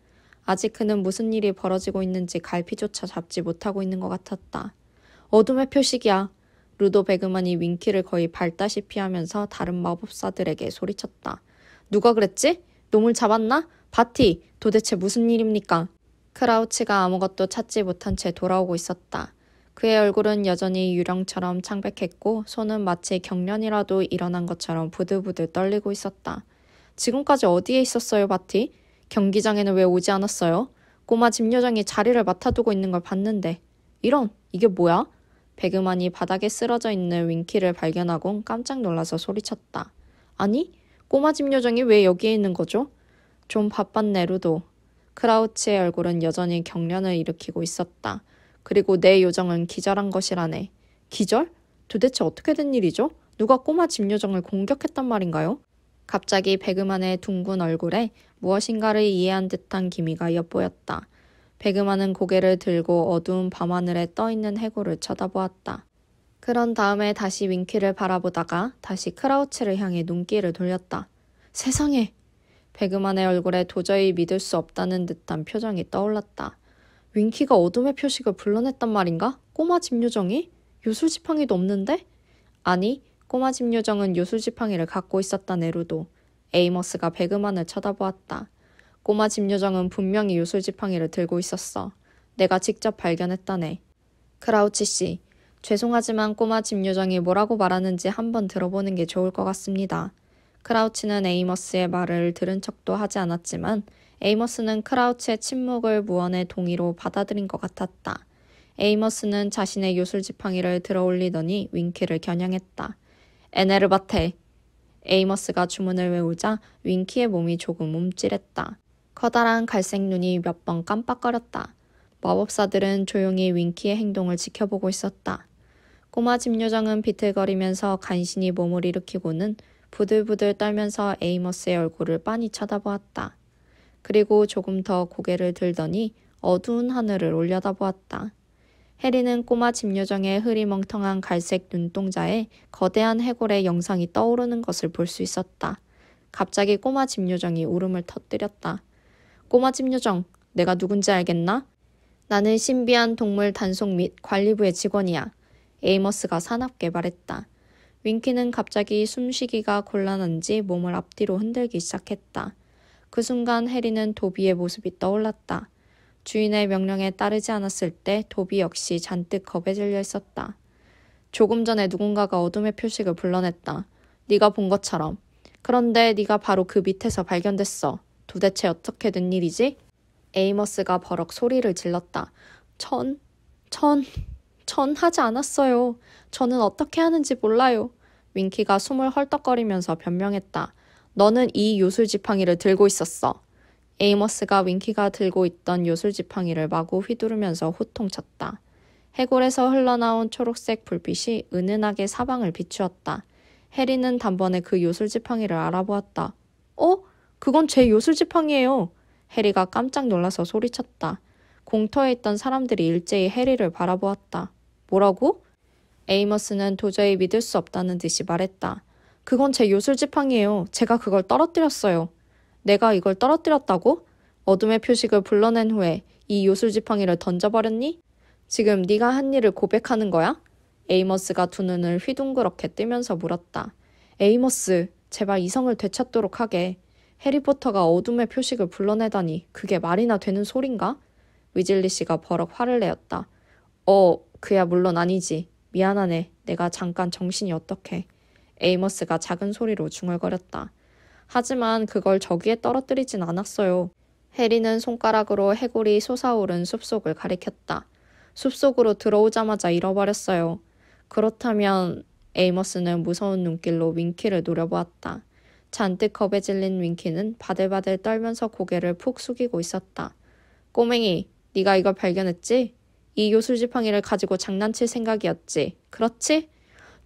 아직 그는 무슨 일이 벌어지고 있는지 갈피조차 잡지 못하고 있는 것 같았다. 어둠의 표식이야. 루도 베그만이 윙키를 거의 밟다시피 하면서 다른 마법사들에게 소리쳤다. 누가 그랬지? 놈을 잡았나? 바티, 도대체 무슨 일입니까? 크라우치가 아무것도 찾지 못한 채 돌아오고 있었다. 그의 얼굴은 여전히 유령처럼 창백했고 손은 마치 경련이라도 일어난 것처럼 부들부들 떨리고 있었다. 지금까지 어디에 있었어요, 바티? 경기장에는 왜 오지 않았어요? 꼬마 집 요정이 자리를 맡아두고 있는 걸 봤는데. 이런, 이게 뭐야? 배그만이 바닥에 쓰러져 있는 윙키를 발견하곤 깜짝 놀라서 소리쳤다. 아니, 꼬마 집 요정이 왜 여기에 있는 거죠? 좀 바빴네, 루도. 크라우치의 얼굴은 여전히 경련을 일으키고 있었다. 그리고 내 요정은 기절한 것이라네. 기절? 도대체 어떻게 된 일이죠? 누가 꼬마 집 요정을 공격했단 말인가요? 갑자기 배그만의 둥근 얼굴에 무엇인가를 이해한 듯한 기미가 엿보였다. 배그만은 고개를 들고 어두운 밤하늘에 떠있는 해골을 쳐다보았다. 그런 다음에 다시 윙키를 바라보다가 다시 크라우치를 향해 눈길을 돌렸다. 세상에! 배그만의 얼굴에 도저히 믿을 수 없다는 듯한 표정이 떠올랐다. 윙키가 어둠의 표식을 불러냈단 말인가? 꼬마 집요정이? 요술지팡이도 없는데? 아니, 꼬마 집요정은 요술지팡이를 갖고 있었다 내로도 에이머스가 배그만을 쳐다보았다. 꼬마 집요정은 분명히 요술지팡이를 들고 있었어. 내가 직접 발견했다네. 크라우치 씨, 죄송하지만 꼬마 집요정이 뭐라고 말하는지 한번 들어보는 게 좋을 것 같습니다. 크라우치는 에이머스의 말을 들은 척도 하지 않았지만 에이머스는 크라우츠의 침묵을 무언의 동의로 받아들인 것 같았다. 에이머스는 자신의 요술 지팡이를 들어올리더니 윙키를 겨냥했다. 에네르바테! 에이머스가 주문을 외우자 윙키의 몸이 조금 움찔했다. 커다란 갈색 눈이 몇 번 깜빡거렸다. 마법사들은 조용히 윙키의 행동을 지켜보고 있었다. 꼬마 집요정은 비틀거리면서 간신히 몸을 일으키고는 부들부들 떨면서 에이머스의 얼굴을 빤히 쳐다보았다. 그리고 조금 더 고개를 들더니 어두운 하늘을 올려다보았다. 해리는 꼬마 집요정의 흐리멍텅한 갈색 눈동자에 거대한 해골의 영상이 떠오르는 것을 볼 수 있었다. 갑자기 꼬마 집요정이 울음을 터뜨렸다. 꼬마 집요정, 내가 누군지 알겠나? 나는 신비한 동물 단속 및 관리부의 직원이야. 에이머스가 사납게 말했다. 윙키는 갑자기 숨쉬기가 곤란한지 몸을 앞뒤로 흔들기 시작했다. 그 순간 해리는 도비의 모습이 떠올랐다. 주인의 명령에 따르지 않았을 때 도비 역시 잔뜩 겁에 질려 있었다. 조금 전에 누군가가 어둠의 표식을 불러냈다. 네가 본 것처럼. 그런데 네가 바로 그 밑에서 발견됐어. 도대체 어떻게 된 일이지? 에이머스가 버럭 소리를 질렀다. 천, 천, 천 하지 않았어요. 저는 어떻게 하는지 몰라요. 윙키가 숨을 헐떡거리면서 변명했다. 너는 이 요술 지팡이를 들고 있었어. 에이머스가 윙키가 들고 있던 요술 지팡이를 마구 휘두르면서 호통쳤다. 해골에서 흘러나온 초록색 불빛이 은은하게 사방을 비추었다. 해리는 단번에 그 요술 지팡이를 알아보았다. 어? 그건 제 요술 지팡이에요 해리가 깜짝 놀라서 소리쳤다. 공터에 있던 사람들이 일제히 해리를 바라보았다. 뭐라고? 에이머스는 도저히 믿을 수 없다는 듯이 말했다. 그건 제 요술 지팡이에요. 제가 그걸 떨어뜨렸어요. 내가 이걸 떨어뜨렸다고? 어둠의 표식을 불러낸 후에 이 요술 지팡이를 던져버렸니? 지금 네가 한 일을 고백하는 거야? 에이머스가 두 눈을 휘둥그렇게 뜨면서 물었다. 에이머스, 제발 이성을 되찾도록 하게. 해리포터가 어둠의 표식을 불러내다니 그게 말이나 되는 소린가? 위즐리 씨가 버럭 화를 내었다. 어, 그야 물론 아니지. 미안하네. 내가 잠깐 정신이 어떻게 에이머스가 작은 소리로 중얼거렸다. 하지만 그걸 저기에 떨어뜨리진 않았어요. 해리는 손가락으로 해골이 솟아오른 숲속을 가리켰다. 숲속으로 들어오자마자 잃어버렸어요. 그렇다면 에이머스는 무서운 눈길로 윙키를 노려보았다. 잔뜩 겁에 질린 윙키는 바들바들 떨면서 고개를 푹 숙이고 있었다. 꼬맹이, 네가 이걸 발견했지? 이 요술지팡이를 가지고 장난칠 생각이었지. 그렇지?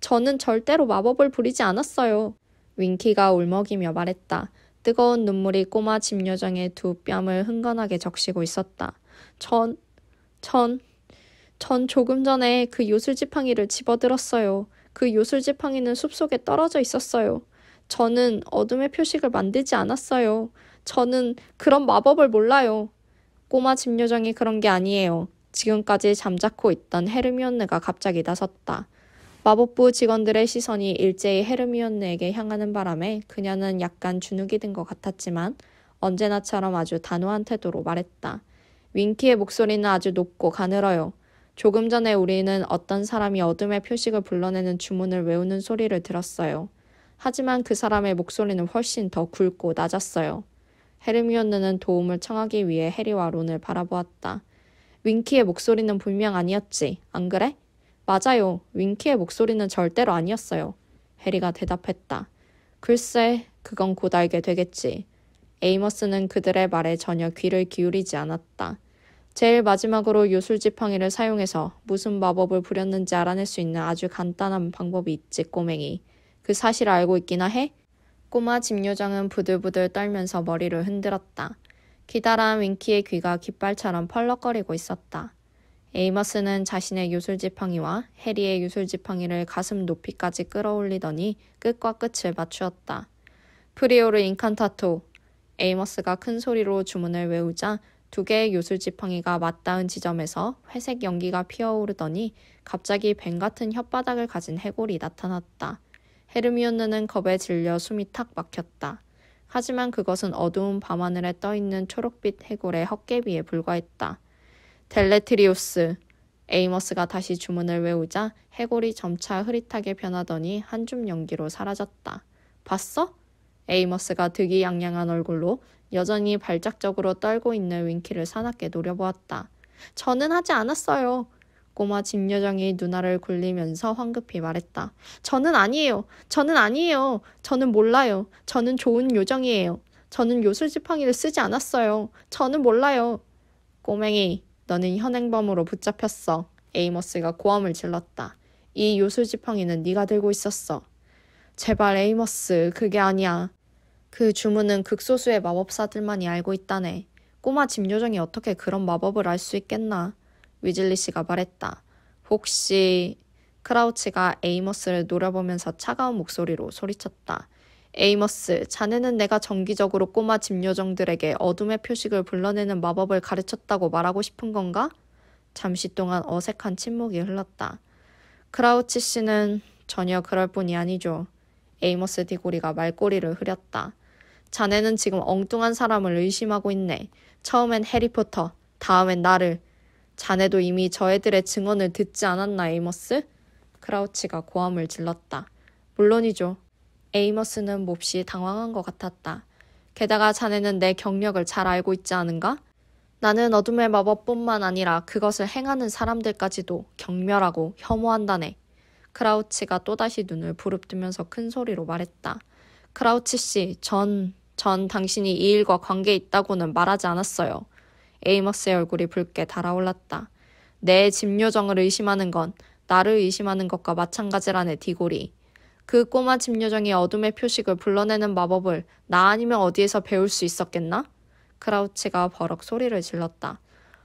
저는 절대로 마법을 부리지 않았어요. 윙키가 울먹이며 말했다. 뜨거운 눈물이 꼬마 집요정의 두 뺨을 흥건하게 적시고 있었다. 전, 전, 전 조금 전에 그 요술지팡이를 집어들었어요. 그 요술지팡이는 숲속에 떨어져 있었어요. 저는 어둠의 표식을 만들지 않았어요. 저는 그런 마법을 몰라요. 꼬마 집요정이 그런 게 아니에요. 지금까지 잠자코 있던 헤르미온느가 갑자기 나섰다. 마법부 직원들의 시선이 일제히 헤르미온느에게 향하는 바람에 그녀는 약간 주눅이 든 것 같았지만 언제나처럼 아주 단호한 태도로 말했다. 윙키의 목소리는 아주 높고 가늘어요. 조금 전에 우리는 어떤 사람이 어둠의 표식을 불러내는 주문을 외우는 소리를 들었어요. 하지만 그 사람의 목소리는 훨씬 더 굵고 낮았어요. 헤르미온느는 도움을 청하기 위해 해리와 론을 바라보았다. 윙키의 목소리는 분명 아니었지, 안 그래? 맞아요. 윙키의 목소리는 절대로 아니었어요. 해리가 대답했다. 글쎄, 그건 곧 알게 되겠지. 에이머스는 그들의 말에 전혀 귀를 기울이지 않았다. 제일 마지막으로 요술지팡이를 사용해서 무슨 마법을 부렸는지 알아낼 수 있는 아주 간단한 방법이 있지, 꼬맹이. 그사실 알고 있기나 해? 꼬마 집요정은 부들부들 떨면서 머리를 흔들었다. 기다란 윙키의 귀가 깃발처럼 펄럭거리고 있었다. 에이머스는 자신의 요술지팡이와 해리의 요술지팡이를 가슴 높이까지 끌어올리더니 끝과 끝을 맞추었다. 프리오르 인칸타토! 에이머스가 큰 소리로 주문을 외우자 두 개의 요술지팡이가 맞닿은 지점에서 회색 연기가 피어오르더니 갑자기 뱀 같은 혓바닥을 가진 해골이 나타났다. 헤르미온느는 겁에 질려 숨이 탁 막혔다. 하지만 그것은 어두운 밤하늘에 떠있는 초록빛 해골의 헛개비에 불과했다. 델레트리우스. 에이머스가 다시 주문을 외우자 해골이 점차 흐릿하게 변하더니 한줌 연기로 사라졌다. 봤어? 에이머스가 득이양양한 얼굴로 여전히 발작적으로 떨고 있는 윙키를 사납게 노려보았다. 저는 하지 않았어요. 꼬마 집여정이 누나를 굴리면서 황급히 말했다. 저는 아니에요. 저는 아니에요. 저는 몰라요. 저는 좋은 요정이에요. 저는 요술지팡이를 쓰지 않았어요. 저는 몰라요. 꼬맹이, 너는 현행범으로 붙잡혔어. 에이머스가 고함을 질렀다. 이 요술지팡이는 네가 들고 있었어. 제발 에이머스, 그게 아니야. 그 주문은 극소수의 마법사들만이 알고 있다네. 꼬마 집 요정이 어떻게 그런 마법을 알 수 있겠나? 위즐리 씨가 말했다. 혹시 크라우치가 에이머스를 노려보면서 차가운 목소리로 소리쳤다. 에이머스, 자네는 내가 정기적으로 꼬마 집요정들에게 어둠의 표식을 불러내는 마법을 가르쳤다고 말하고 싶은 건가? 잠시 동안 어색한 침묵이 흘렀다. 크라우치 씨는 전혀 그럴 뿐이 아니죠. 에이머스 디고리가 말꼬리를 흐렸다. 자네는 지금 엉뚱한 사람을 의심하고 있네. 처음엔 해리포터, 다음엔 나를. 자네도 이미 저 애들의 증언을 듣지 않았나, 에이머스? 크라우치가 고함을 질렀다. 물론이죠. 에이머스는 몹시 당황한 것 같았다. 게다가 자네는 내 경력을 잘 알고 있지 않은가? 나는 어둠의 마법뿐만 아니라 그것을 행하는 사람들까지도 경멸하고 혐오한다네. 크라우치가 또다시 눈을 부릅뜨면서 큰 소리로 말했다. 크라우치 씨, 전, 전 당신이 이 일과 관계 있다고는 말하지 않았어요. 에이머스의 얼굴이 붉게 달아올랐다. 내 집요정을 의심하는 건 나를 의심하는 것과 마찬가지라네, 디고리. 그 꼬마 집 요정이 어둠의 표식을 불러내는 마법을 나 아니면 어디에서 배울 수 있었겠나? 크라우치가 버럭 소리를 질렀다.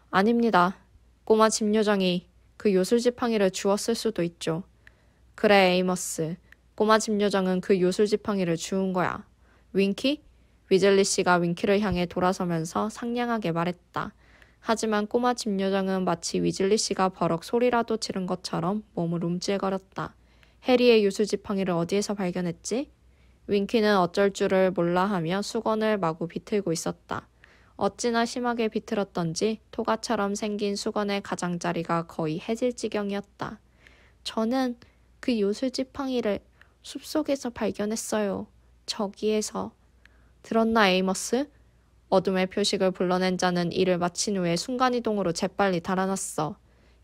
아닙니다. 꼬마 집 요정이 그 요술 지팡이를 주었을 수도 있죠. 그래, 에이머스. 꼬마 집 요정은 그 요술 지팡이를 주운 거야. 윙키? 위즐리 씨가 윙키를 향해 돌아서면서 상냥하게 말했다. 하지만 꼬마 집 요정은 마치 위즐리 씨가 버럭 소리라도 지른 것처럼 몸을 움찔거렸다. 해리의 유수지팡이를 어디에서 발견했지? 윙키는 어쩔 줄을 몰라 하며 수건을 마구 비틀고 있었다. 어찌나 심하게 비틀었던지 토가처럼 생긴 수건의 가장자리가 거의 해질 지경이었다. 저는 그 요술지팡이를 숲속에서 발견했어요. 저기에서. 들었나 에이머스? 어둠의 표식을 불러낸 자는 이를 마친 후에 순간이동으로 재빨리 달아났어.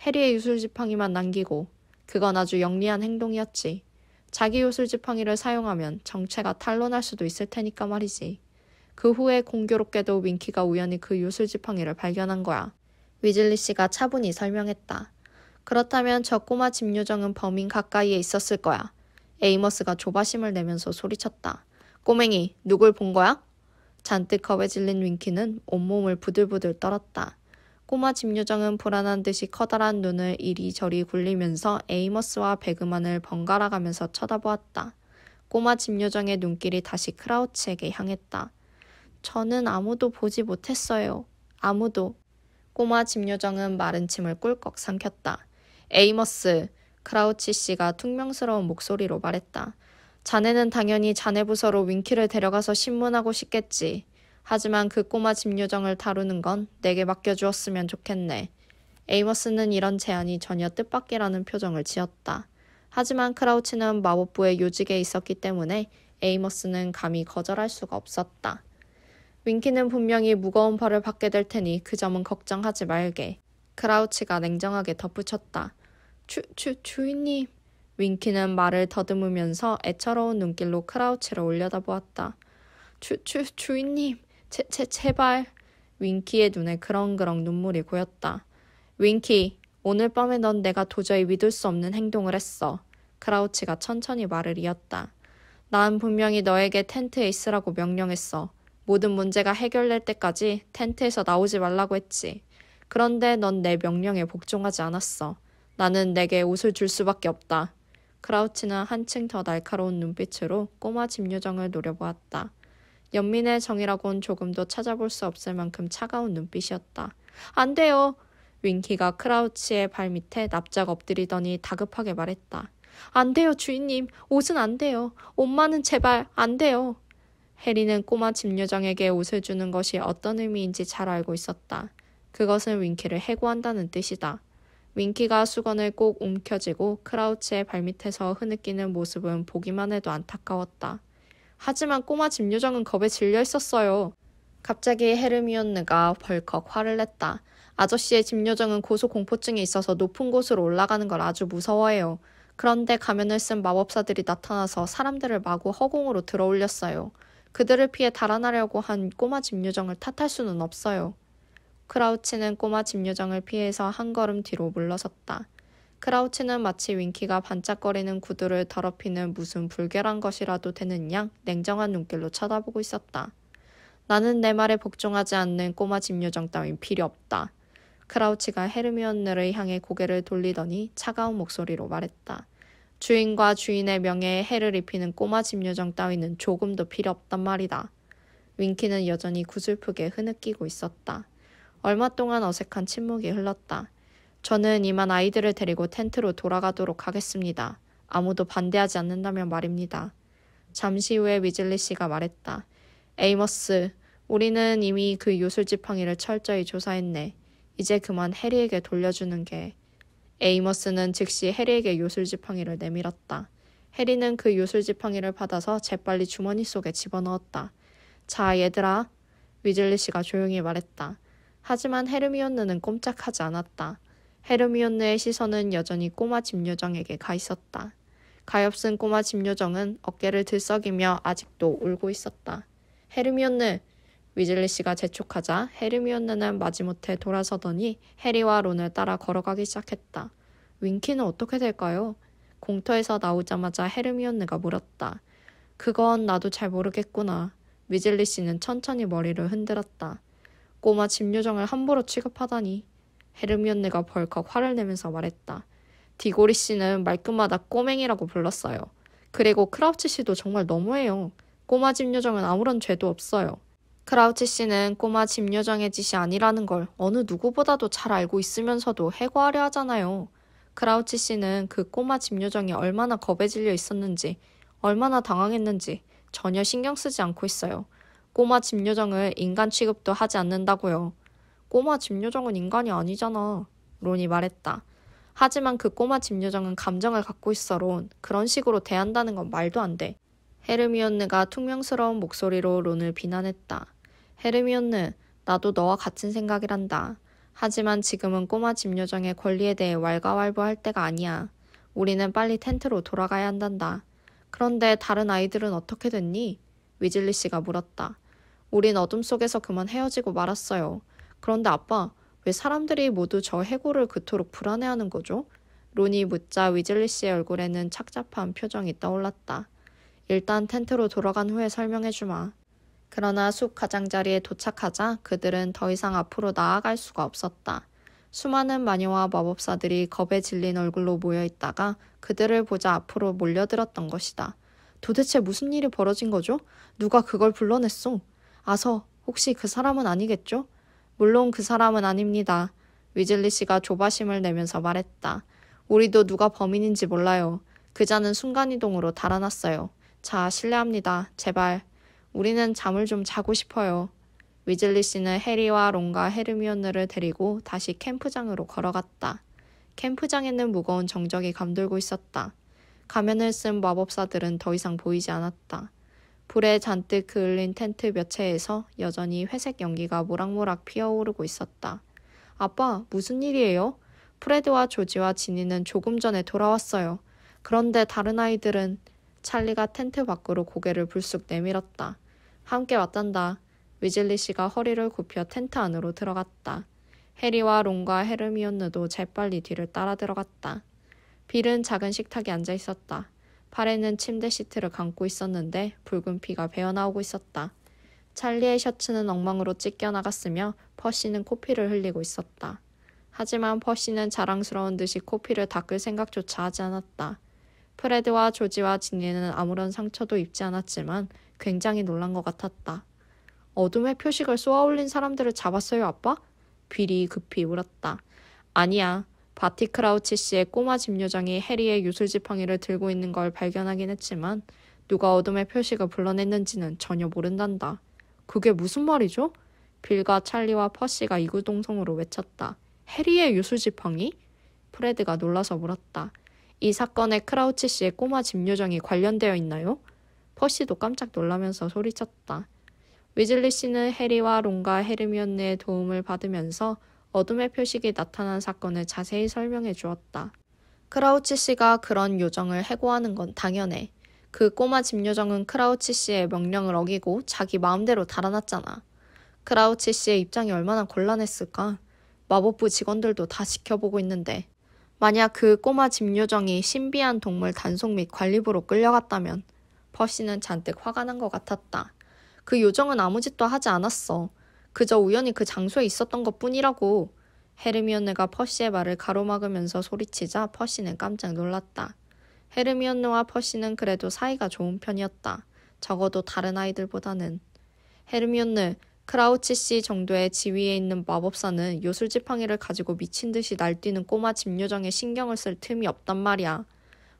해리의 유술지팡이만 남기고 그건 아주 영리한 행동이었지. 자기 요술 지팡이를 사용하면 정체가 탄로날 수도 있을 테니까 말이지. 그 후에 공교롭게도 윙키가 우연히 그 요술 지팡이를 발견한 거야. 위즐리 씨가 차분히 설명했다. 그렇다면 저 꼬마 집요정은 범인 가까이에 있었을 거야. 에이머스가 조바심을 내면서 소리쳤다. 꼬맹이, 누굴 본 거야? 잔뜩 겁에 질린 윙키는 온몸을 부들부들 떨었다. 꼬마 집요정은 불안한 듯이 커다란 눈을 이리저리 굴리면서 에이머스와 배그만을 번갈아 가면서 쳐다보았다. 꼬마 집요정의 눈길이 다시 크라우치에게 향했다. 저는 아무도 보지 못했어요. 아무도. 꼬마 집요정은 마른 침을 꿀꺽 삼켰다. 에이머스, 크라우치 씨가 퉁명스러운 목소리로 말했다. 자네는 당연히 자네 부서로 윙키를 데려가서 신문하고 싶겠지. 하지만 그 꼬마 집 요정을 다루는 건 내게 맡겨주었으면 좋겠네. 에이머스는 이런 제안이 전혀 뜻밖이라는 표정을 지었다. 하지만 크라우치는 마법부의 요직에 있었기 때문에 에이머스는 감히 거절할 수가 없었다. 윙키는 분명히 무거운 벌을 받게 될 테니 그 점은 걱정하지 말게. 크라우치가 냉정하게 덧붙였다. 주, 주, 주인님. 윙키는 말을 더듬으면서 애처로운 눈길로 크라우치를 올려다보았다. 주, 주, 주인님. 제, 제, 제발. 윙키의 눈에 그렁그렁 눈물이 고였다. 윙키, 오늘 밤에 넌 내가 도저히 믿을 수 없는 행동을 했어. 크라우치가 천천히 말을 이었다. 난 분명히 너에게 텐트에 있으라고 명령했어. 모든 문제가 해결될 때까지 텐트에서 나오지 말라고 했지. 그런데 넌 내 명령에 복종하지 않았어. 나는 내게 옷을 줄 수밖에 없다. 크라우치는 한층 더 날카로운 눈빛으로 꼬마 집요정을 노려보았다. 연민의 정이라곤 조금도 찾아볼 수 없을 만큼 차가운 눈빛이었다. 안 돼요. 윙키가 크라우치의 발밑에 납작 엎드리더니 다급하게 말했다. 안 돼요, 주인님. 옷은 안 돼요. 옷만은 제발 안 돼요. 해리는 꼬마 집요정에게 옷을 주는 것이 어떤 의미인지 잘 알고 있었다. 그것은 윙키를 해고한다는 뜻이다. 윙키가 수건을 꼭 움켜쥐고 크라우치의 발밑에서 흐느끼는 모습은 보기만 해도 안타까웠다. 하지만 꼬마 집요정은 겁에 질려 있었어요. 갑자기 헤르미온느가 벌컥 화를 냈다. 아저씨의 집요정은 고소 공포증에 있어서 높은 곳으로 올라가는 걸 아주 무서워해요. 그런데 가면을 쓴 마법사들이 나타나서 사람들을 마구 허공으로 들어올렸어요. 그들을 피해 달아나려고 한 꼬마 집요정을 탓할 수는 없어요. 크라우치는 꼬마 집요정을 피해서 한 걸음 뒤로 물러섰다. 크라우치는 마치 윙키가 반짝거리는 구두를 더럽히는 무슨 불결한 것이라도 되는 양 냉정한 눈길로 쳐다보고 있었다. 나는 내 말에 복종하지 않는 꼬마 집요정 따윈 필요 없다. 크라우치가 헤르미온느를 향해 고개를 돌리더니 차가운 목소리로 말했다. 주인과 주인의 명예에 해를 입히는 꼬마 집요정 따위는 조금도 필요 없단 말이다. 윙키는 여전히 구슬프게 흐느끼고 있었다. 얼마 동안 어색한 침묵이 흘렀다. 저는 이만 아이들을 데리고 텐트로 돌아가도록 하겠습니다. 아무도 반대하지 않는다면 말입니다. 잠시 후에 위즐리 씨가 말했다. 에이머스, 우리는 이미 그 요술 지팡이를 철저히 조사했네. 이제 그만 해리에게 돌려주는 게. 에이머스는 즉시 해리에게 요술 지팡이를 내밀었다. 해리는 그 요술 지팡이를 받아서 재빨리 주머니 속에 집어넣었다. 자, 얘들아. 위즐리 씨가 조용히 말했다. 하지만 헤르미온느는 꼼짝하지 않았다. 헤르미온느의 시선은 여전히 꼬마 집요정에게 가 있었다. 가엾은 꼬마 집요정은 어깨를 들썩이며 아직도 울고 있었다. 헤르미온느! 위즐리 씨가 재촉하자 헤르미온느는 마지못해 돌아서더니 해리와 론을 따라 걸어가기 시작했다. 윙키는 어떻게 될까요? 공터에서 나오자마자 헤르미온느가 물었다. 그건 나도 잘 모르겠구나. 위즐리 씨는 천천히 머리를 흔들었다. 꼬마 집요정을 함부로 취급하다니. 헤르미온느가 벌컥 화를 내면서 말했다. 디고리 씨는 말끝마다 꼬맹이라고 불렀어요. 그리고 크라우치 씨도 정말 너무해요. 꼬마 집 요정은 아무런 죄도 없어요. 크라우치 씨는 꼬마 집 요정의 짓이 아니라는 걸 어느 누구보다도 잘 알고 있으면서도 해고하려 하잖아요. 크라우치 씨는 그 꼬마 집 요정이 얼마나 겁에 질려 있었는지, 얼마나 당황했는지 전혀 신경 쓰지 않고 있어요. 꼬마 집 요정을 인간 취급도 하지 않는다고요. 꼬마 집 요정은 인간이 아니잖아. 론이 말했다. 하지만 그 꼬마 집 요정은 감정을 갖고 있어, 론. 그런 식으로 대한다는 건 말도 안 돼. 헤르미온느가 퉁명스러운 목소리로 론을 비난했다. 헤르미온느, 나도 너와 같은 생각이란다. 하지만 지금은 꼬마 집 요정의 권리에 대해 왈가왈부할 때가 아니야. 우리는 빨리 텐트로 돌아가야 한단다. 그런데 다른 아이들은 어떻게 됐니? 위즐리 씨가 물었다. 우린 어둠 속에서 그만 헤어지고 말았어요. 그런데 아빠, 왜 사람들이 모두 저 해골을 그토록 불안해하는 거죠? 론이 묻자 위즐리 씨의 얼굴에는 착잡한 표정이 떠올랐다. 일단 텐트로 돌아간 후에 설명해주마. 그러나 숲 가장자리에 도착하자 그들은 더 이상 앞으로 나아갈 수가 없었다. 수많은 마녀와 마법사들이 겁에 질린 얼굴로 모여 있다가 그들을 보자 앞으로 몰려들었던 것이다. 도대체 무슨 일이 벌어진 거죠? 누가 그걸 불러냈소? 아서, 혹시 그 사람은 아니겠죠? 물론 그 사람은 아닙니다. 위즐리 씨가 조바심을 내면서 말했다. 우리도 누가 범인인지 몰라요. 그자는 순간이동으로 달아났어요. 자, 실례합니다. 제발. 우리는 잠을 좀 자고 싶어요. 위즐리 씨는 해리와 론과 헤르미온느를 데리고 다시 캠프장으로 걸어갔다. 캠프장에는 무거운 정적이 감돌고 있었다. 가면을 쓴 마법사들은 더 이상 보이지 않았다. 불에 잔뜩 그을린 텐트 몇 채에서 여전히 회색 연기가 모락모락 피어오르고 있었다. 아빠, 무슨 일이에요? 프레드와 조지와 지니는 조금 전에 돌아왔어요. 그런데 다른 아이들은 찰리가 텐트 밖으로 고개를 불쑥 내밀었다. 함께 왔단다. 위즐리 씨가 허리를 굽혀 텐트 안으로 들어갔다. 해리와 론과 헤르미온느도 재빨리 뒤를 따라 들어갔다. 빌은 작은 식탁에 앉아 있었다. 팔에는 침대 시트를 감고 있었는데 붉은 피가 배어나오고 있었다. 찰리의 셔츠는 엉망으로 찢겨 나갔으며 퍼시는 코피를 흘리고 있었다. 하지만 퍼시는 자랑스러운 듯이 코피를 닦을 생각조차 하지 않았다. 프레드와 조지와 진리는 아무런 상처도 입지 않았지만 굉장히 놀란 것 같았다. 어둠의 표식을 쏘아올린 사람들을 잡았어요, 아빠? 빌이 급히 울었다. 아니야. 바티 크라우치 씨의 꼬마 집요정이 해리의 유술지팡이를 들고 있는 걸 발견하긴 했지만 누가 어둠의 표식을 불러냈는지는 전혀 모른단다. 그게 무슨 말이죠? 빌과 찰리와 퍼시가 이구동성으로 외쳤다. 해리의 유술지팡이? 프레드가 놀라서 물었다. 이 사건에 크라우치 씨의 꼬마 집요정이 관련되어 있나요? 퍼시도 깜짝 놀라면서 소리쳤다. 위즐리 씨는 해리와 론과 헤르미온의 도움을 받으면서 어둠의 표식이 나타난 사건을 자세히 설명해 주었다. 크라우치 씨가 그런 요정을 해고하는 건 당연해. 그 꼬마 집 요정은 크라우치 씨의 명령을 어기고 자기 마음대로 달아났잖아. 크라우치 씨의 입장이 얼마나 곤란했을까? 마법부 직원들도 다 지켜보고 있는데. 만약 그 꼬마 집 요정이 신비한 동물 단속 및 관리부로 끌려갔다면 퍼시는 잔뜩 화가 난 것 같았다. 그 요정은 아무 짓도 하지 않았어. 그저 우연히 그 장소에 있었던 것 뿐이라고. 헤르미온느가 퍼시의 말을 가로막으면서 소리치자 퍼시는 깜짝 놀랐다. 헤르미온느와 퍼시는 그래도 사이가 좋은 편이었다. 적어도 다른 아이들보다는. 헤르미온느, 크라우치 씨 정도의 지위에 있는 마법사는 요술지팡이를 가지고 미친 듯이 날뛰는 꼬마 집요정에 신경을 쓸 틈이 없단 말이야.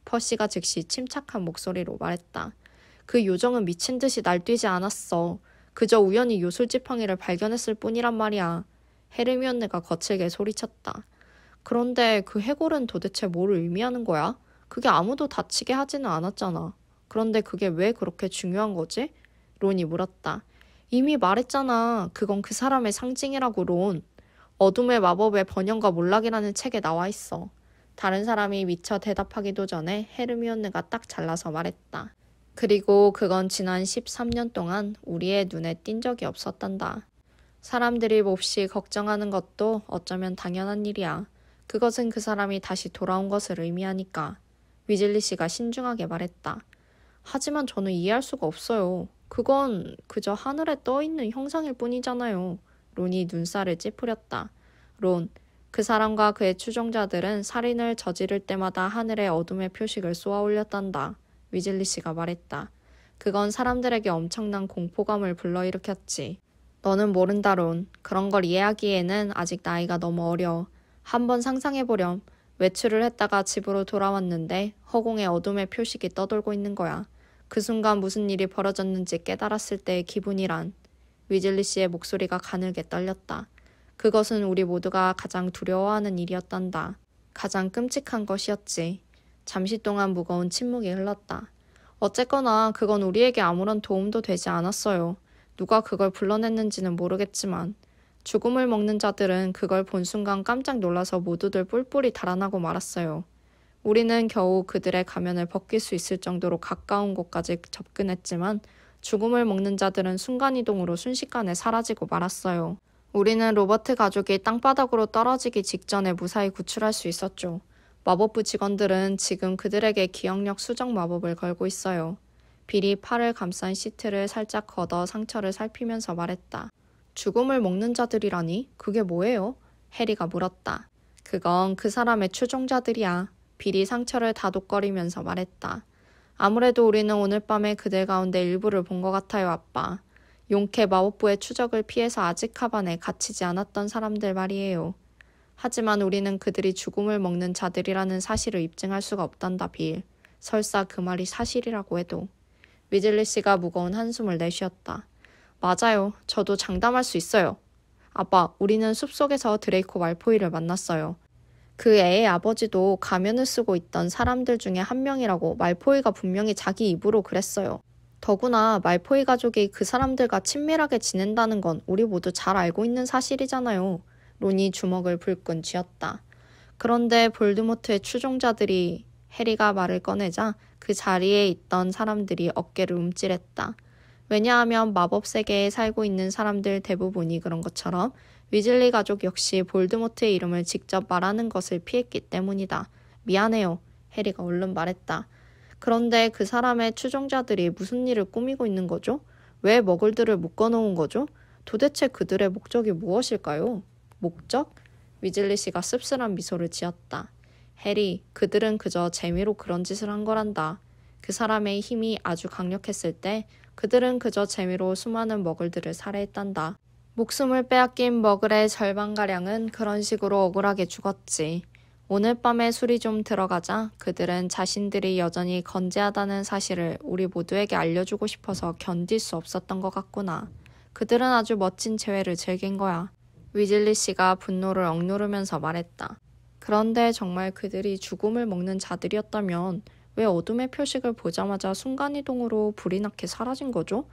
퍼시가 즉시 침착한 목소리로 말했다. 그 요정은 미친 듯이 날뛰지 않았어. 그저 우연히 요술지팡이를 발견했을 뿐이란 말이야. 헤르미온느가 거칠게 소리쳤다. 그런데 그 해골은 도대체 뭐를 의미하는 거야? 그게 아무도 다치게 하지는 않았잖아. 그런데 그게 왜 그렇게 중요한 거지? 론이 물었다. 이미 말했잖아. 그건 그 사람의 상징이라고 론. 어둠의 마법의 번영과 몰락이라는 책에 나와 있어. 다른 사람이 미처 대답하기도 전에 헤르미온느가 딱 잘라서 말했다. 그리고 그건 지난 13년 동안 우리의 눈에 띈 적이 없었단다. 사람들이 몹시 걱정하는 것도 어쩌면 당연한 일이야. 그것은 그 사람이 다시 돌아온 것을 의미하니까. 위즐리 씨가 신중하게 말했다. 하지만 저는 이해할 수가 없어요. 그건 그저 하늘에 떠 있는 형상일 뿐이잖아요. 론이 눈살을 찌푸렸다. 론, 그 사람과 그의 추종자들은 살인을 저지를 때마다 하늘의 어둠의 표식을 쏘아 올렸단다. 위즐리 씨가 말했다. 그건 사람들에게 엄청난 공포감을 불러일으켰지. 너는 모른다, 론. 그런 걸 이해하기에는 아직 나이가 너무 어려 한번 상상해보렴. 외출을 했다가 집으로 돌아왔는데 허공에 어둠의 표식이 떠돌고 있는 거야. 그 순간 무슨 일이 벌어졌는지 깨달았을 때의 기분이란. 위즐리 씨의 목소리가 가늘게 떨렸다. 그것은 우리 모두가 가장 두려워하는 일이었단다. 가장 끔찍한 것이었지. 잠시 동안 무거운 침묵이 흘렀다. 어쨌거나 그건 우리에게 아무런 도움도 되지 않았어요. 누가 그걸 불러냈는지는 모르겠지만 죽음을 먹는 자들은 그걸 본 순간 깜짝 놀라서 모두들 뿔뿔이 달아나고 말았어요. 우리는 겨우 그들의 가면을 벗길 수 있을 정도로 가까운 곳까지 접근했지만 죽음을 먹는 자들은 순간이동으로 순식간에 사라지고 말았어요. 우리는 로버트 가족이 땅바닥으로 떨어지기 직전에 무사히 구출할 수 있었죠. 마법부 직원들은 지금 그들에게 기억력 수정 마법을 걸고 있어요. 빌이 팔을 감싼 시트를 살짝 걷어 상처를 살피면서 말했다. 죽음을 먹는 자들이라니? 그게 뭐예요? 해리가 물었다. 그건 그 사람의 추종자들이야. 빌이 상처를 다독거리면서 말했다. 아무래도 우리는 오늘 밤에 그들 가운데 일부를 본 것 같아요, 아빠. 용케 마법부의 추적을 피해서 아직하반에 갇히지 않았던 사람들 말이에요. 하지만 우리는 그들이 죽음을 먹는 자들이라는 사실을 입증할 수가 없단다 빌. 설사 그 말이 사실이라고 해도. 위즐리 씨가 무거운 한숨을 내쉬었다. 맞아요. 저도 장담할 수 있어요. 아빠, 우리는 숲속에서 드레이코 말포이를 만났어요. 그 애의 아버지도 가면을 쓰고 있던 사람들 중에 한 명이라고 말포이가 분명히 자기 입으로 그랬어요. 더구나 말포이 가족이 그 사람들과 친밀하게 지낸다는 건 우리 모두 잘 알고 있는 사실이잖아요. 론이 주먹을 불끈 쥐었다. 그런데 볼드모트의 추종자들이 해리가 말을 꺼내자 그 자리에 있던 사람들이 어깨를 움찔했다. 왜냐하면 마법 세계에 살고 있는 사람들 대부분이 그런 것처럼 위즐리 가족 역시 볼드모트의 이름을 직접 말하는 것을 피했기 때문이다. 미안해요. 해리가 얼른 말했다. 그런데 그 사람의 추종자들이 무슨 일을 꾸미고 있는 거죠? 왜 머글들을 묶어놓은 거죠? 도대체 그들의 목적이 무엇일까요? 목적? 위즐리 씨가 씁쓸한 미소를 지었다. 해리, 그들은 그저 재미로 그런 짓을 한 거란다. 그 사람의 힘이 아주 강력했을 때 그들은 그저 재미로 수많은 머글들을 살해했단다. 목숨을 빼앗긴 머글의 절반가량은 그런 식으로 억울하게 죽었지. 오늘 밤에 술이 좀 들어가자 그들은 자신들이 여전히 건재하다는 사실을 우리 모두에게 알려주고 싶어서 견딜 수 없었던 것 같구나. 그들은 아주 멋진 재회를 즐긴 거야. 위즐리 씨가 분노를 억누르면서 말했다. 그런데 정말 그들이 죽음을 먹는 자들이었다면 왜 어둠의 표식을 보자마자 순간이동으로 불이 나게 사라진 거죠?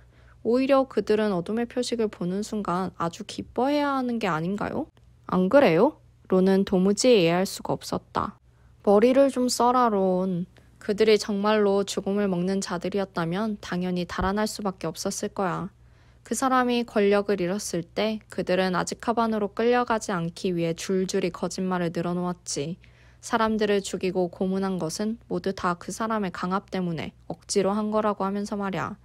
오히려 그들은 어둠의 표식을 보는 순간 아주 기뻐해야 하는 게 아닌가요? 안 그래요? 로는 도무지 이해할 수가 없었다. 머리를 좀 써라, 론. 그들이 정말로 죽음을 먹는 자들이었다면 당연히 달아날 수밖에 없었을 거야. 그 사람이 권력을 잃었을 때 그들은 아직 카반으로 끌려가지 않기 위해 줄줄이 거짓말을 늘어놓았지. 사람들을 죽이고 고문한 것은 모두 다 그 사람의 강압 때문에 억지로 한 거라고 하면서 말이야.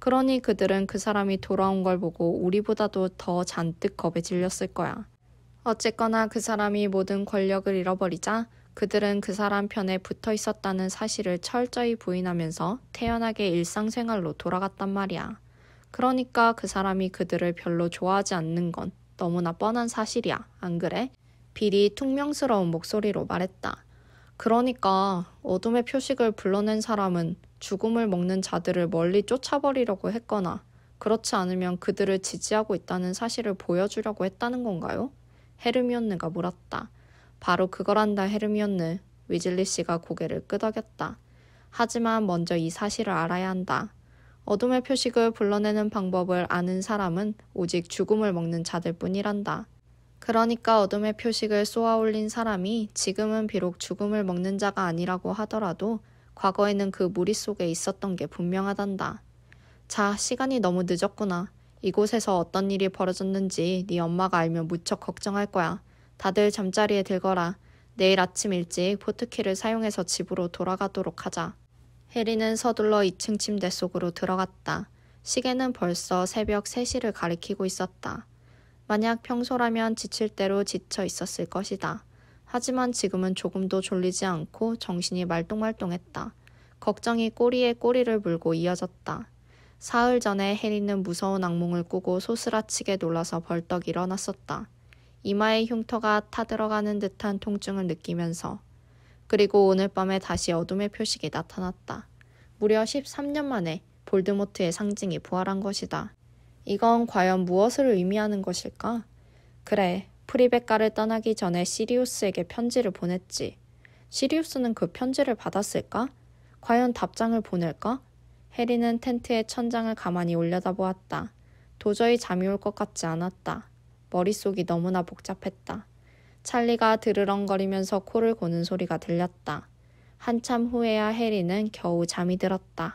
그러니 그들은 그 사람이 돌아온 걸 보고 우리보다도 더 잔뜩 겁에 질렸을 거야. 어쨌거나 그 사람이 모든 권력을 잃어버리자 그들은 그 사람 편에 붙어 있었다는 사실을 철저히 부인하면서 태연하게 일상생활로 돌아갔단 말이야. 그러니까 그 사람이 그들을 별로 좋아하지 않는 건 너무나 뻔한 사실이야. 안 그래? 빌이 퉁명스러운 목소리로 말했다. 그러니까 어둠의 표식을 불러낸 사람은 죽음을 먹는 자들을 멀리 쫓아버리려고 했거나 그렇지 않으면 그들을 지지하고 있다는 사실을 보여주려고 했다는 건가요? 헤르미온느가 물었다. 바로 그거란다 헤르미온느. 위즐리 씨가 고개를 끄덕였다. 하지만 먼저 이 사실을 알아야 한다. 어둠의 표식을 불러내는 방법을 아는 사람은 오직 죽음을 먹는 자들 뿐이란다. 그러니까 어둠의 표식을 쏘아 올린 사람이 지금은 비록 죽음을 먹는 자가 아니라고 하더라도 과거에는 그 무리 속에 있었던 게 분명하단다. 자, 시간이 너무 늦었구나. 이곳에서 어떤 일이 벌어졌는지 네 엄마가 알면 무척 걱정할 거야. 다들 잠자리에 들거라. 내일 아침 일찍 포트키를 사용해서 집으로 돌아가도록 하자. 해리는 서둘러 2층 침대 속으로 들어갔다. 시계는 벌써 새벽 3시를 가리키고 있었다. 만약 평소라면 지칠 대로 지쳐 있었을 것이다. 하지만 지금은 조금도 졸리지 않고 정신이 말똥말똥했다. 걱정이 꼬리에 꼬리를 물고 이어졌다. 사흘 전에 해리는 무서운 악몽을 꾸고 소스라치게 놀라서 벌떡 일어났었다. 이마에 흉터가 타들어가는 듯한 통증을 느끼면서 그리고 오늘 밤에 다시 어둠의 표식이 나타났다. 무려 13년 만에 볼드모트의 상징이 부활한 것이다. 이건 과연 무엇을 의미하는 것일까? 그래, 프리베카를 떠나기 전에 시리우스에게 편지를 보냈지. 시리우스는 그 편지를 받았을까? 과연 답장을 보낼까? 해리는 텐트의 천장을 가만히 올려다보았다. 도저히 잠이 올 것 같지 않았다. 머릿속이 너무나 복잡했다. 찰리가 드르렁거리면서 코를 고는 소리가 들렸다. 한참 후에야 해리는 겨우 잠이 들었다.